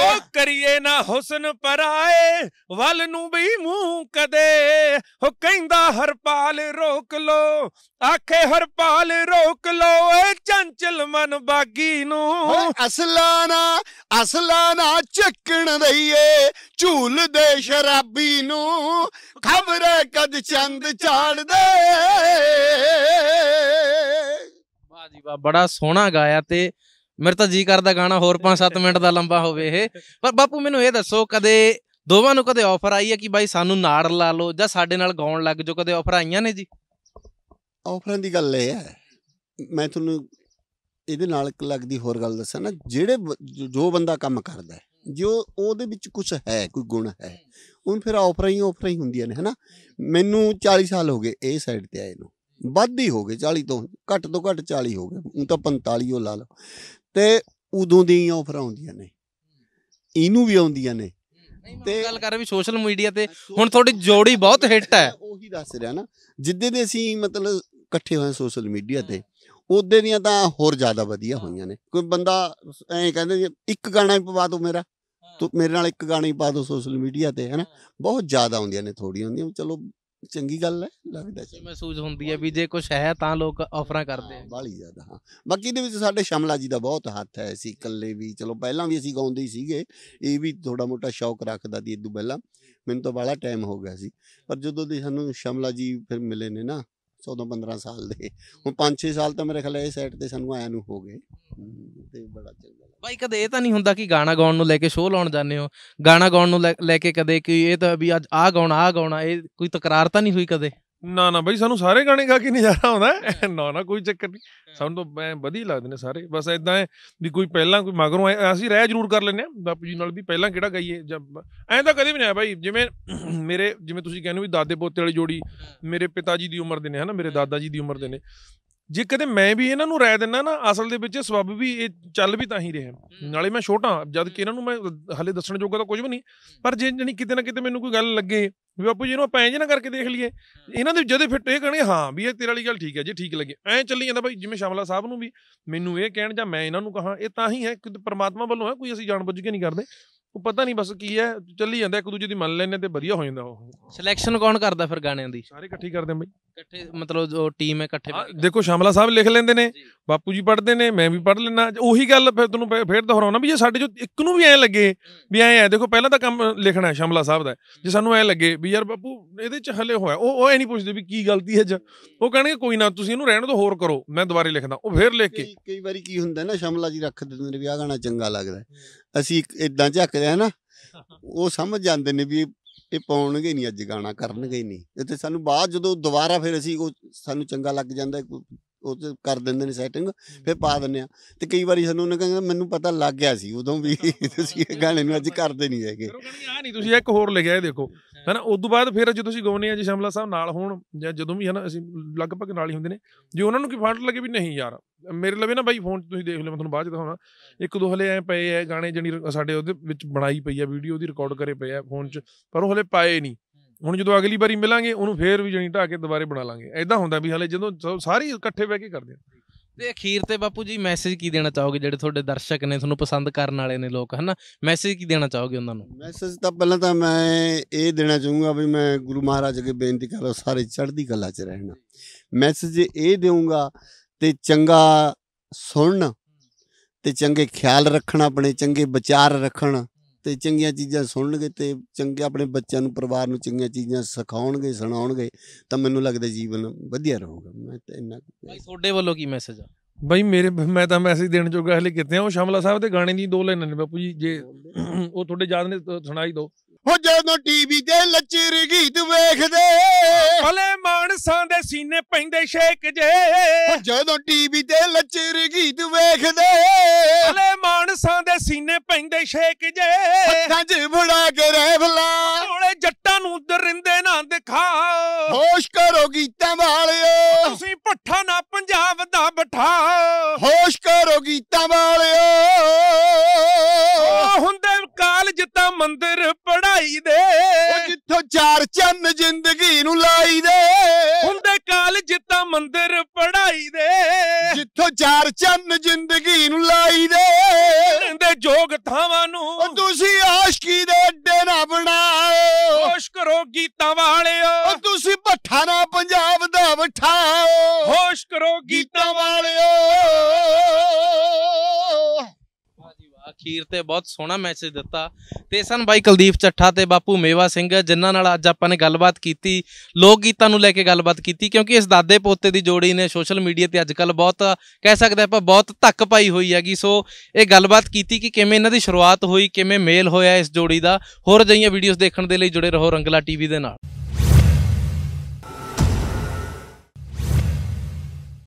ਓ ਕਰੀਏ ਨਾ ਹੁਸਨ ਪਰਾਏ ਵਲ ਨੂੰ ਬਈ ਮੂੰਹ ਤੂੰ ਕਦੇ ਹੋ ਕਹਿੰਦਾ ਹਰਪਾਲ ਰੋਕ ਲੋ ਆਖੇ ਹਰਪਾਲ ਰੋਕ ਲੋ ਏ ਚੰਚਲ ਮਨ ਬਾਗੀ ਨੂੰ ਅਸਲਾਨਾ ਅਸਲਾਨਾ ਚੱਕਣ ਦਈਏ ਝੂਲ ਦੇ ਸ਼ਰਾਬੀ ਨੂੰ ਖਬਰ ਕਦ ਚੰਦ ਚਾੜਦੇ ਵਾਹ ਜੀ ਵਾਹ ਬੜਾ ਸੋਹਣਾ ਗਾਇਆ ਤੇ ਮੇਰੇ ਤਾਂ ਜੀ ਕਰਦਾ ਗਾਣਾ ਹੋਰ 5-7 ਮਿੰਟ ਦਾ ਲੰਬਾ ਹੋਵੇ ਇਹ ਪਰ ਬਾਪੂ ਮੈਨੂੰ ਇਹ ਦੱਸੋ ਕਦੇ ਦੋਵਾਂ ਨੂੰ ਕਦੇ ਆਫਰ ਆਈ ਹੈ ਕਿ ਬਾਈ ਸਾਨੂੰ ਨਾੜ ਲਾ ਲਓ ਜਾਂ ਸਾਡੇ ਨਾਲ ਗਾਉਣ ਲੱਗ ਜਾਓ ਕਦੇ ਆਫਰ ਆਈਆਂ ਨੇ ਜੀ ਆਫਰਾਂ ਦੀ ਗੱਲ ਇਹ ਹੈ ਮੈਂ ਤੁਹਾਨੂੰ ਇਹਦੇ ਨਾਲ ਇੱਕ ਲੱਗਦੀ ਹੋਰ ਗੱਲ ਦੱਸਾਂ ਨਾ ਜਿਹੜੇ ਜੋ ਬੰਦਾ ਕੰਮ ਕਰਦਾ ਹੈ ਜੋ ਉਹਦੇ ਵਿੱਚ ਕੁਝ ਹੈ ਕੋਈ ਗੁਣ ਹੈ ਉਹਨ ਫਿਰ ਆਫਰਾਂ ਹੀ ਆਫਰਾਂ ਹੀ ਹੁੰਦੀਆਂ ਨੇ ਹੈਨਾ ਮੈਨੂੰ 40 ਸਾਲ ਹੋ ਗਏ ਇਹ ਸਾਈਡ ਤੇ ਆਏ ਨੂੰ ਵੱਧ ਹੀ ਹੋ ਗਏ 40 ਤੋਂ ਘੱਟ ਤੋਂ ਘੱਟ 40 ਹੋ ਗਏ ਉਹ ਤਾਂ 45 ਹੋ ਲਾ ਲਓ ਤੇ ਉਦੋਂ ਦੀਆਂ ਆਫਰਾਂ ਆਉਂਦੀਆਂ ਨੇ ਇਹਨੂੰ ਵੀ ਆਉਂਦੀਆਂ ਨੇ ਤੇ ਗੱਲ ਕਰ ਵੀ ਸੋਸ਼ਲ ਮੀਡੀਆ ਤੇ ਹੁਣ ਤੁਹਾਡੀ ਜੋੜੀ ਬਹੁਤ ਹਿੱਟ ਹੈ ਉਹੀ ਦੱਸ ਰਿਹਾ ਨਾ ਜਿੱਦੇ ਦੇ ਅਸੀਂ ਮਤਲਬ ਇਕੱਠੇ ਹੋਏ ਸੋਸ਼ਲ ਮੀਡੀਆ ਤੇ ਉਹਦੇ ਦੀਆਂ ਤਾਂ ਹੋਰ ਜ਼ਿਆਦਾ ਵਧੀਆ ਹੋਈਆਂ ਨੇ ਕੋਈ ਬੰਦਾ ਐਂ ਕਹਿੰਦੇ ਇੱਕ ਗਾਣਾ ਹੀ ਪਵਾ ਦੋ ਮੇਰਾ ਤੂੰ ਮੇਰੇ ਨਾਲ ਇੱਕ ਗਾਣਾ ਹੀ ਪਾ ਦੋ ਸੋਸ਼ਲ ਮੀਡੀਆ ਤੇ ਹੈਨਾ ਬਹੁਤ ਜ਼ਿਆਦਾ ਹੁੰਦੀਆਂ ਨੇ ਥੋੜੀਆਂ ਹੁੰਦੀਆਂ ਚਲੋ ਚੰਗੀ ਗੱਲ ਹੈ ਲੱਗਦਾ ਜੀ ਮਹਿਸੂਸ ਹੁੰਦੀ ਹੈ ਵੀ ਜੇ ਕੁਝ ਹੈ ਤਾਂ ਲੋਕ ਆਫਰਾਂ ਕਰਦੇ ਆ ਬਾਲੀ ਜ਼ਿਆਦਾ ਹਾਂ ਬਾਕੀ ਦੇ ਵਿੱਚ ਸਾਡੇ ਸ਼ਮਲਾ ਜੀ ਦਾ ਬਹੁਤ ਹੱਥ ਹੈ ਅਸੀਂ ਇਕੱਲੇ ਵੀ ਚਲੋ ਪਹਿਲਾਂ ਵੀ ਅਸੀਂ ਗਾਉਂਦੇ ਸੀਗੇ ਇਹ ਵੀ ਥੋੜਾ ਮੋਟਾ ਸ਼ੌਕ ਰੱਖਦਾ ਦੀ ਇਦੋਂ ਪਹਿਲਾਂ ਮੈਨੂੰ ਤਾਂ ਬੜਾ ਟਾਈਮ ਹੋ ਗਿਆ ਸੀ ਪਰ ਜਦੋਂ ਦੇ ਸਾਨੂੰ ਸ਼ਮਲਾ ਜੀ ਫਿਰ ਮਿਲੇ ਨੇ ਨਾ 14 15 ਸਾਲ ਦੇ ਹੁਣ 5-6 ਸਾਲ ਤਾਂ ਮੇਰੇ ਖਿਆਲ ਇਹ ਸਾਈਡ ਤੇ ਸਾਨੂੰ ਆਇਆ ਨੂੰ ਹੋ ਗਏ ਤੇ ਬੜਾ ਚੰਗਾ ਬਾਈ ਕਦੇ ਇਹ ਤਾਂ ਨਹੀਂ ਹੁੰਦਾ ਕਿ ਗਾਣਾ ਗਾਉਣ ਨੂੰ ਲੈ ਕੇ ਸ਼ੋਅ ਲਾਉਣ ਜਾਂਦੇ ਹੋ ਗਾਣਾ ਗਾਉਣ ਨੂੰ ਲੈ ਕੇ ਕਦੇ ਕਿ ਇਹ ਤਾਂ ਵੀ ਅੱਜ ਆ ਗਾਉਣਾ ਆ ਗਾਉਣਾ ਇਹ ਕੋਈ ਤਕਰਾਰ ਤਾਂ ਨਹੀਂ ਹੋਈ ਕਦੇ ਨਾ ਨਾ ਬਾਈ ਸਾਨੂੰ ਸਾਰੇ ਗਾਣੇ ਗਾ ਕੇ ਨਜ਼ਾਰਾ ਆਉਂਦਾ ਨਾ ਨਾ ਕੋਈ ਚੱਕਰ ਨਹੀਂ ਸਾਨੂੰ ਤਾਂ ਮੈਂ ਵਧੀ ਲੱਗਦੇ ਨੇ ਸਾਰੇ ਬਸ ਇਦਾਂ ਹੈ ਵੀ ਕੋਈ ਪਹਿਲਾਂ ਕੋਈ ਮਗਰੋਂ ਅਸੀਂ ਰਹਿ ਜ਼ਰੂਰ ਕਰ ਲੈਨੇ ਆ ਬਾਪੂ ਜੀ ਨਾਲ ਵੀ ਪਹਿਲਾਂ ਕਿਹੜਾ ਗਾਈਏ ਐਂ ਤਾਂ ਕਦੇ ਵੀ ਨਹੀਂ ਆ ਬਾਈ ਜਿਵੇਂ ਮੇਰੇ ਜਿਵੇਂ ਤੁਸੀਂ ਕਹਿੰਦੇ ਵੀ ਦਾਦੇ ਪੋਤੇ ਵਾਲੀ ਜੋੜੀ ਮੇਰੇ ਪਿਤਾ ਜੀ ਦੀ ਉਮਰ ਦੇ ਨੇ ਹਨਾ ਮੇਰੇ ਦਾਦਾ ਜੀ ਦੀ ਉਮਰ ਦੇ ਨੇ ਜੇ ਕਦੇ ਮੈਂ ਵੀ ਇਹਨਾਂ ਨੂੰ ਰਾਇ ਦਿੰਨਾ ਨਾ ਅਸਲ ਦੇ ਵਿੱਚ ਸਬਬ ਵੀ ਇਹ ਚੱਲ ਵੀ ਤਾਂ ਹੀ ਰਿਹਾ ਨਾਲੇ ਮੈਂ ਛੋਟਾ ਜਦ ਕਿ ਇਹਨਾਂ ਨੂੰ ਮੈਂ ਹਲੇ ਦੱਸਣ ਜੋਗਾ ਤਾਂ ਕੁਝ ਵੀ ਨਹੀਂ ਪਰ ਜੇ ਜਣੀ ਕਿਤੇ ਨਾ ਕਿਤੇ ਮੈਨੂੰ ਕੋਈ ਗੱਲ ਲੱਗੇ ਵੀ ਬਾਪੂ ਜੀ ਇਹਨੂੰ ਆਪਾਂ ਇੰਜ ਨਾ ਕਰਕੇ ਦੇਖ ਲਈਏ ਇਹਨਾਂ ਦੇ ਜਦੇ ਫਿੱਟ ਇਹ ਕਹਣਗੇ ਹਾਂ ਵੀ ਇਹ ਤੇਰੇ ਵਾਲੀ ਗੱਲ ਠੀਕ ਹੈ ਜੇ ਠੀਕ ਲੱਗੇ ਐ ਚੱਲੀ ਜਾਂਦਾ ਭਾਈ ਜਿਵੇਂ ਸ਼ਾਮਲਾ ਸਾਹਿਬ ਨੂੰ ਵੀ ਮੈਨੂੰ ਇਹ ਕਹਿਣ ਜਾਂ ਮੈਂ ਇਹਨਾਂ ਨੂੰ ਕਹਾ ਇਹ ਤਾਂ ਹੀ ਹੈ ਕਿ ਪਰਮਾਤਮਾ ਵੱਲੋਂ ਹੈ ਕੋਈ ਅਸੀਂ ਜਾਣ ਬੁੱਝ ਕੇ ਨਹੀਂ ਕਰਦੇ ਉਹ ਪਤਾ ਨਹੀਂ ਬਸ ਕੀ ਹੈ ਚੱਲੀ ਜਾਂਦਾ ਇੱਕ ਦੂਜੇ ਦੀ ਮੰਨ ਲੈਣੇ ਤੇ ਵਧੀਆ ਹੋ ਜਾਂਦਾ ਉਹ ਸਿਲੈਕਸ਼ਨ ਕੌਣ ਕਰਦਾ ਫਿਰ ਗਾਣਿਆਂ ਦੀ ਸਾਰੇ ਇਕੱਠੇ ਕਰਦੇ ਬਈ ਇਕੱਠੇ ਮਤਲਬ ਉਹ ਟੀਮ ਹੈ ਇਕੱਠੇ ਦੇਖੋ ਸ਼ਾਮਲਾ ਸਾਹਿਬ ਲਿਖ ਲੈਂਦੇ ਨੇ ਬਾਪੂ ਜੀ ਪੜ੍ਹਦੇ ਨੇ ਮੈਂ ਵੀ ਪੜ੍ਹ ਲੈਣਾ ਉਹੀ ਗੱਲ ਫਿਰ ਤੁਹਾਨੂੰ ਫੇਰ ਦੁਹਰਾਉਣਾ ਵੀ ਜੇ ਸਾਡੇ ਜੋ ਇੱਕ ਨੂੰ ਵੀ ਐ ਲੱਗੇ ਵੀ ਐ ਐ ਦੇਖੋ ਪਹਿਲਾਂ ਤਾਂ ਕੰਮ ਲਿਖਣਾ ਹੈ ਸ਼ਾਮਲਾ ਸਾਹਿਬ ਦਾ ਜੇ ਸਾਨੂੰ ਐ ਲੱਗੇ ਵੀ ਯਾਰ ਬਾਪੂ ਇਹਦੇ ਚ ਹਲੇ ਹੋਇਆ ਉਹ ਉਹ ਐ ਨਹੀਂ ਪੁੱਛਦੇ ਵੀ ਕੀ ਗਲਤੀ ਹੈ ਜ ਉਹ ਕਹਿਣਗੇ ਕੋਈ ਨਾ ਤੁਸੀਂ ਇਹਨੂੰ ਰਹਿਣ ਦਿਓ ਹੋਰ ਕਰੋ ਮੈਂ ਦੁਬਾਰੇ ਲਿਖਦਾ ਉਹ ਫੇਰ ਲਿਖ ਕੇ ਕਈ ਵਾਰੀ ਕੀ ਹੁੰਦਾ ਨਾ ਸ਼ਾਮਲਾ ਜੀ ਰੱਖ ਦਿੰਦੇ ਨੇ ਵੀ ਆ ਗਾਣਾ ਚੰਗਾ ਲੱਗਦਾ ਅਸੀਂ ਇਦਾਂ ਝੱਕਦੇ ਆ ਨਾ ਉਹ ਸਮਝ ਜਾਂਦੇ ਨੇ ਵੀ ਇਹ ਪਾਉਣਗੇ ਨਹੀਂ ਅੱਜ ਗਾਣਾ ਕਰਨਗੇ ਨਹੀਂ ਇੱਥੇ ਸਾਨੂੰ ਬਾਅਦ ਜਦੋਂ ਦੁਬਾਰਾ ਫਿਰ ਅਸੀਂ ਉਹ ਸਾਨੂੰ ਚੰਗਾ ਲੱਗ ਜਾਂਦਾ ਉਹ ਤੇ ਕਰ ਦਿੰਦੇ ਨੇ ਸੈਟਿੰਗ ਫਿਰ ਪਾ ਦਿੰਦੇ ਆ ਤੇ ਕਈ ਵਾਰੀ ਸਾਨੂੰ ਉਹਨੇ ਕਹਿੰਦਾ ਮੈਨੂੰ ਪਤਾ ਲੱਗ ਗਿਆ ਸੀ ਉਦੋਂ ਵੀ ਤੁਸੀਂ ਇਹ ਗਾਣੇ ਨੂੰ ਅੱਜ ਕਰਦੇ ਨਹੀਂ ਹੈਗੇ ਕਰੋ ਆ ਨਹੀਂ ਤੁਸੀਂ ਇੱਕ ਹੋਰ ਲਿਖਿਆ ਇਹ ਦੇਖੋ ਹਨਾ ਉਸ ਤੋਂ ਬਾਅਦ ਫਿਰ ਜਦੋਂ ਅਸੀਂ ਗਾਉਨੇ ਆ ਜੀ ਸ਼ਮਲਾ ਸਾਹਿਬ ਨਾਲ ਹੋਣ ਜਾਂ ਜਦੋਂ ਵੀ ਹਨਾ ਅਸੀਂ ਲਗਭਗ ਨਾਲ ਹੀ ਹੁੰਦੇ ਨੇ ਜੇ ਉਹਨਾਂ ਨੂੰ ਕੀ ਫਾਲਟ ਲੱਗੇ ਵੀ ਨਹੀਂ ਯਾਰ ਮੇਰੇ ਲਵੇ ਨਾ ਬਾਈ ਫੋਨ ਤੁਸੀਂ ਦੇਖ ਲਿਓ ਮੈਂ ਤੁਹਾਨੂੰ ਬਾਅਦ 'ਚ ਦਿਖਾਉਣਾ ਇੱਕ ਦੋ ਹਲੇ ਐ ਪਏ ਐ ਗਾਣੇ ਜਣੀ ਸਾਡੇ ਉਹਦੇ ਵਿੱਚ ਬਣਾਈ ਪਈ ਆ ਵੀਡੀਓ ਦੀ ਰਿਕਾਰਡ ਕਰੇ ਪਏ ਆ ਫੋਨ 'ਚ ਪਰ ਉਹ ਹਲੇ ਪਾਏ ਨਹੀਂ ਹੁਣ ਜਦੋਂ ਅਗਲੀ ਵਾਰੀ ਮਿਲਾਂਗੇ ਉਹਨੂੰ ਫੇਰ ਵੀ ਜਣੀ ਢਾ ਕੇ ਦੁਬਾਰੇ ਬਣਾ ਲਾਂਗੇ ਐਦਾਂ ਹੁੰਦਾ ਵੀ ਹਲੇ ਜਦੋਂ ਸਾਰੇ ਇਕੱਠੇ ਬਹਿ ਕੇ ਕਰਦੇ ਆ ਤੇ ਅਖੀਰ ਤੇ ਬਾਪੂ ਜੀ ਮੈਸੇਜ ਕੀ ਦੇਣਾ ਚਾਹੋਗੇ ਜਿਹੜੇ ਤੁਹਾਡੇ ਦਰਸ਼ਕ ਨੇ ਤੁਹਾਨੂੰ ਪਸੰਦ ਕਰਨ ਵਾਲੇ ਨੇ ਲੋਕ ਹਨਾ ਮੈਸੇਜ ਕੀ ਦੇਣਾ ਚਾਹੋਗੇ ਉਹਨਾਂ ਨੂੰ ਮੈਸੇਜ ਤਾਂ ਪਹਿਲਾਂ ਤਾਂ ਮੈਂ ਇਹ ਦੇਣਾ ਚਾਹੂੰਗਾ ਵੀ ਮੈਂ ਗੁਰੂ ਮਹਾਰਾਜ ਅਗੇ ਬੇਨਤੀ ਕਰਾਂ ਸਾਰੇ ਚੜ੍ਹਦੀ ਕਲਾ 'ਚ ਰਹਿਣਾ ਮੈਸੇਜ ਇਹ ਦੇਵਾਂਗਾ ਤੇ ਚੰਗਾ ਸੁਣਨ ਤੇ ਚੰਗੇ ਖਿਆਲ ਰੱਖਣਾ ਆਪਣੇ ਚੰਗੇ ਵਿਚਾਰ ਰੱਖਣਾ ਤੇ ਚੰਗੀਆਂ ਚੀਜ਼ਾਂ ਸੁਣਨਗੇ ਤੇ ਚੰਗੇ ਆਪਣੇ ਬੱਚਿਆਂ ਨੂੰ ਪਰਿਵਾਰ ਨੂੰ ਚੰਗੀਆਂ ਚੀਜ਼ਾਂ ਸਿਖਾਉਣਗੇ ਸੁਣਾਉਣਗੇ ਤਾਂ ਮੈਨੂੰ ਲੱਗਦਾ ਜੀਵਨ ਵਧੀਆ ਰਹੂਗਾ ਮੈਂ ਤਾਂ ਇੰਨਾ ਭਾਈ ਤੁਹਾਡੇ ਵੱਲੋਂ ਕੀ ਮੈਸੇਜ ਆ ਭਾਈ ਮੇਰੇ ਮੈਂ ਤਾਂ ਮੈਸੇਜ ਦੇਣ ਜੋਗਾ ਹਲੇ ਕਿਤੇ ਆ ਉਹ ਸ਼ਮਲਾ ਸਾਹਿਬ ਦੇ ਗਾਣੇ ਦੀ ਦੋ ਲਾਈਨਾਂ ਨੇ ਬਾਪੂ ਜੀ ਜੇ ਉਹ ਤੁਹਾਡੇ ਯਾਦ ਨੇ ਸੁਣਾਈ ਦੋ ਹੋ ਜਦੋਂ ਟੀਵੀ ਤੇ ਲੱਚਰ ਗੀਤ ਵੇਖਦੇ ਭਲੇ ਮਾਨਸਾਂ ਦੇ ਸੀਨੇ ਪੈਂਦੇ ਸ਼ੇਕ ਜੇ ਹੋ ਜਦੋਂ ਟੀਵੀ ਤੇ ਲੱਚਰ ਗੀਤ ਵੇਖਦੇ ਭਲੇ ਮਾਨਸਾਂ ਦੇ ਸੀਨੇ ਪੈਂਦੇ ਸ਼ੇਕ ਜੇ ਹੱਥਾਂ 'ਚ ਫੜਾ ਕੇ ਰਹਿਬਲਾ ਓਲੇ ਜੱਟਾਂ ਨੂੰ ਦਰਿੰਦੇ ਨਾ ਦਿਖਾ ਹੋਸ਼ ਕਰੋ ਗੀਤਾਂ ਵਾਲਿਓ ਤੁਸੀਂ ਪੱਠਾ ਨਾ ਪੰਜਾਬ ਦਾ ਬਠਾ ਹੋਸ਼ ਕਰੋ ਗੀਤਾਂ ਵਾਲਿਓ ਤਾਂ ਮੰਦਰ ਪੜਾਈ ਦੇ ਉਹ ਜਿੱਥੋਂ ਚਾਰ ਚੰਨ ਜ਼ਿੰਦਗੀ ਨੂੰ ਲਾਈ ਦੇ ਹੁੰਦੇ ਕਾਲ ਜਿੱਤਾ ਮੰਦਰ ਪੜਾਈ ਦੇ ਜਿੱਥੋਂ ਚਾਰ ਚੰਨ ਜ਼ਿੰਦਗੀ ਬਹੁਤ ਸੋਹਣਾ ਮੈਸੇਜ ਦਿੱਤਾ ਤੇ ਸਨ ਬਾਈ ਕੁਲਦੀਪ ਚੱਠਾ ਤੇ ਬਾਪੂ ਮੇਵਾ ਸਿੰਘ ਜਿਨ੍ਹਾਂ ਨਾਲ ਅੱਜ ਆਪਾਂ ਨੇ ਗੱਲਬਾਤ ਕੀਤੀ ਲੋਕ ਗੀਤਾਂ ਨੂੰ ਲੈ ਕੇ ਗੱਲਬਾਤ ਕੀਤੀ ਕਿਉਂਕਿ ਇਸ ਦਾਦੇ ਪੋਤੇ ਦੀ ਜੋੜੀ ਨੇ ਸੋਸ਼ਲ ਮੀਡੀਆ ਤੇ ਅੱਜ ਕੱਲ ਬਹੁਤ ਕਹਿ ਸਕਦੇ ਆਪਾਂ ਬਹੁਤ ਧੱਕ ਪਾਈ ਹੋਈ ਹੈਗੀ ਸੋ ਇਹ ਗੱਲਬਾਤ ਕੀਤੀ ਕਿ ਕਿਵੇਂ ਇਹਨਾਂ ਦੀ ਸ਼ੁਰੂਆਤ ਹੋਈ ਕਿਵੇਂ ਮੇਲ ਹੋਇਆ ਇਸ ਜੋੜੀ ਦਾ ਹੋਰ ਜਈਆਂ ਵੀਡੀਓਜ਼ ਦੇਖਣ ਦੇ ਲਈ ਜੁੜੇ ਰਹੋ ਰੰਗਲਾ ਟੀਵੀ ਦੇ ਨਾਲ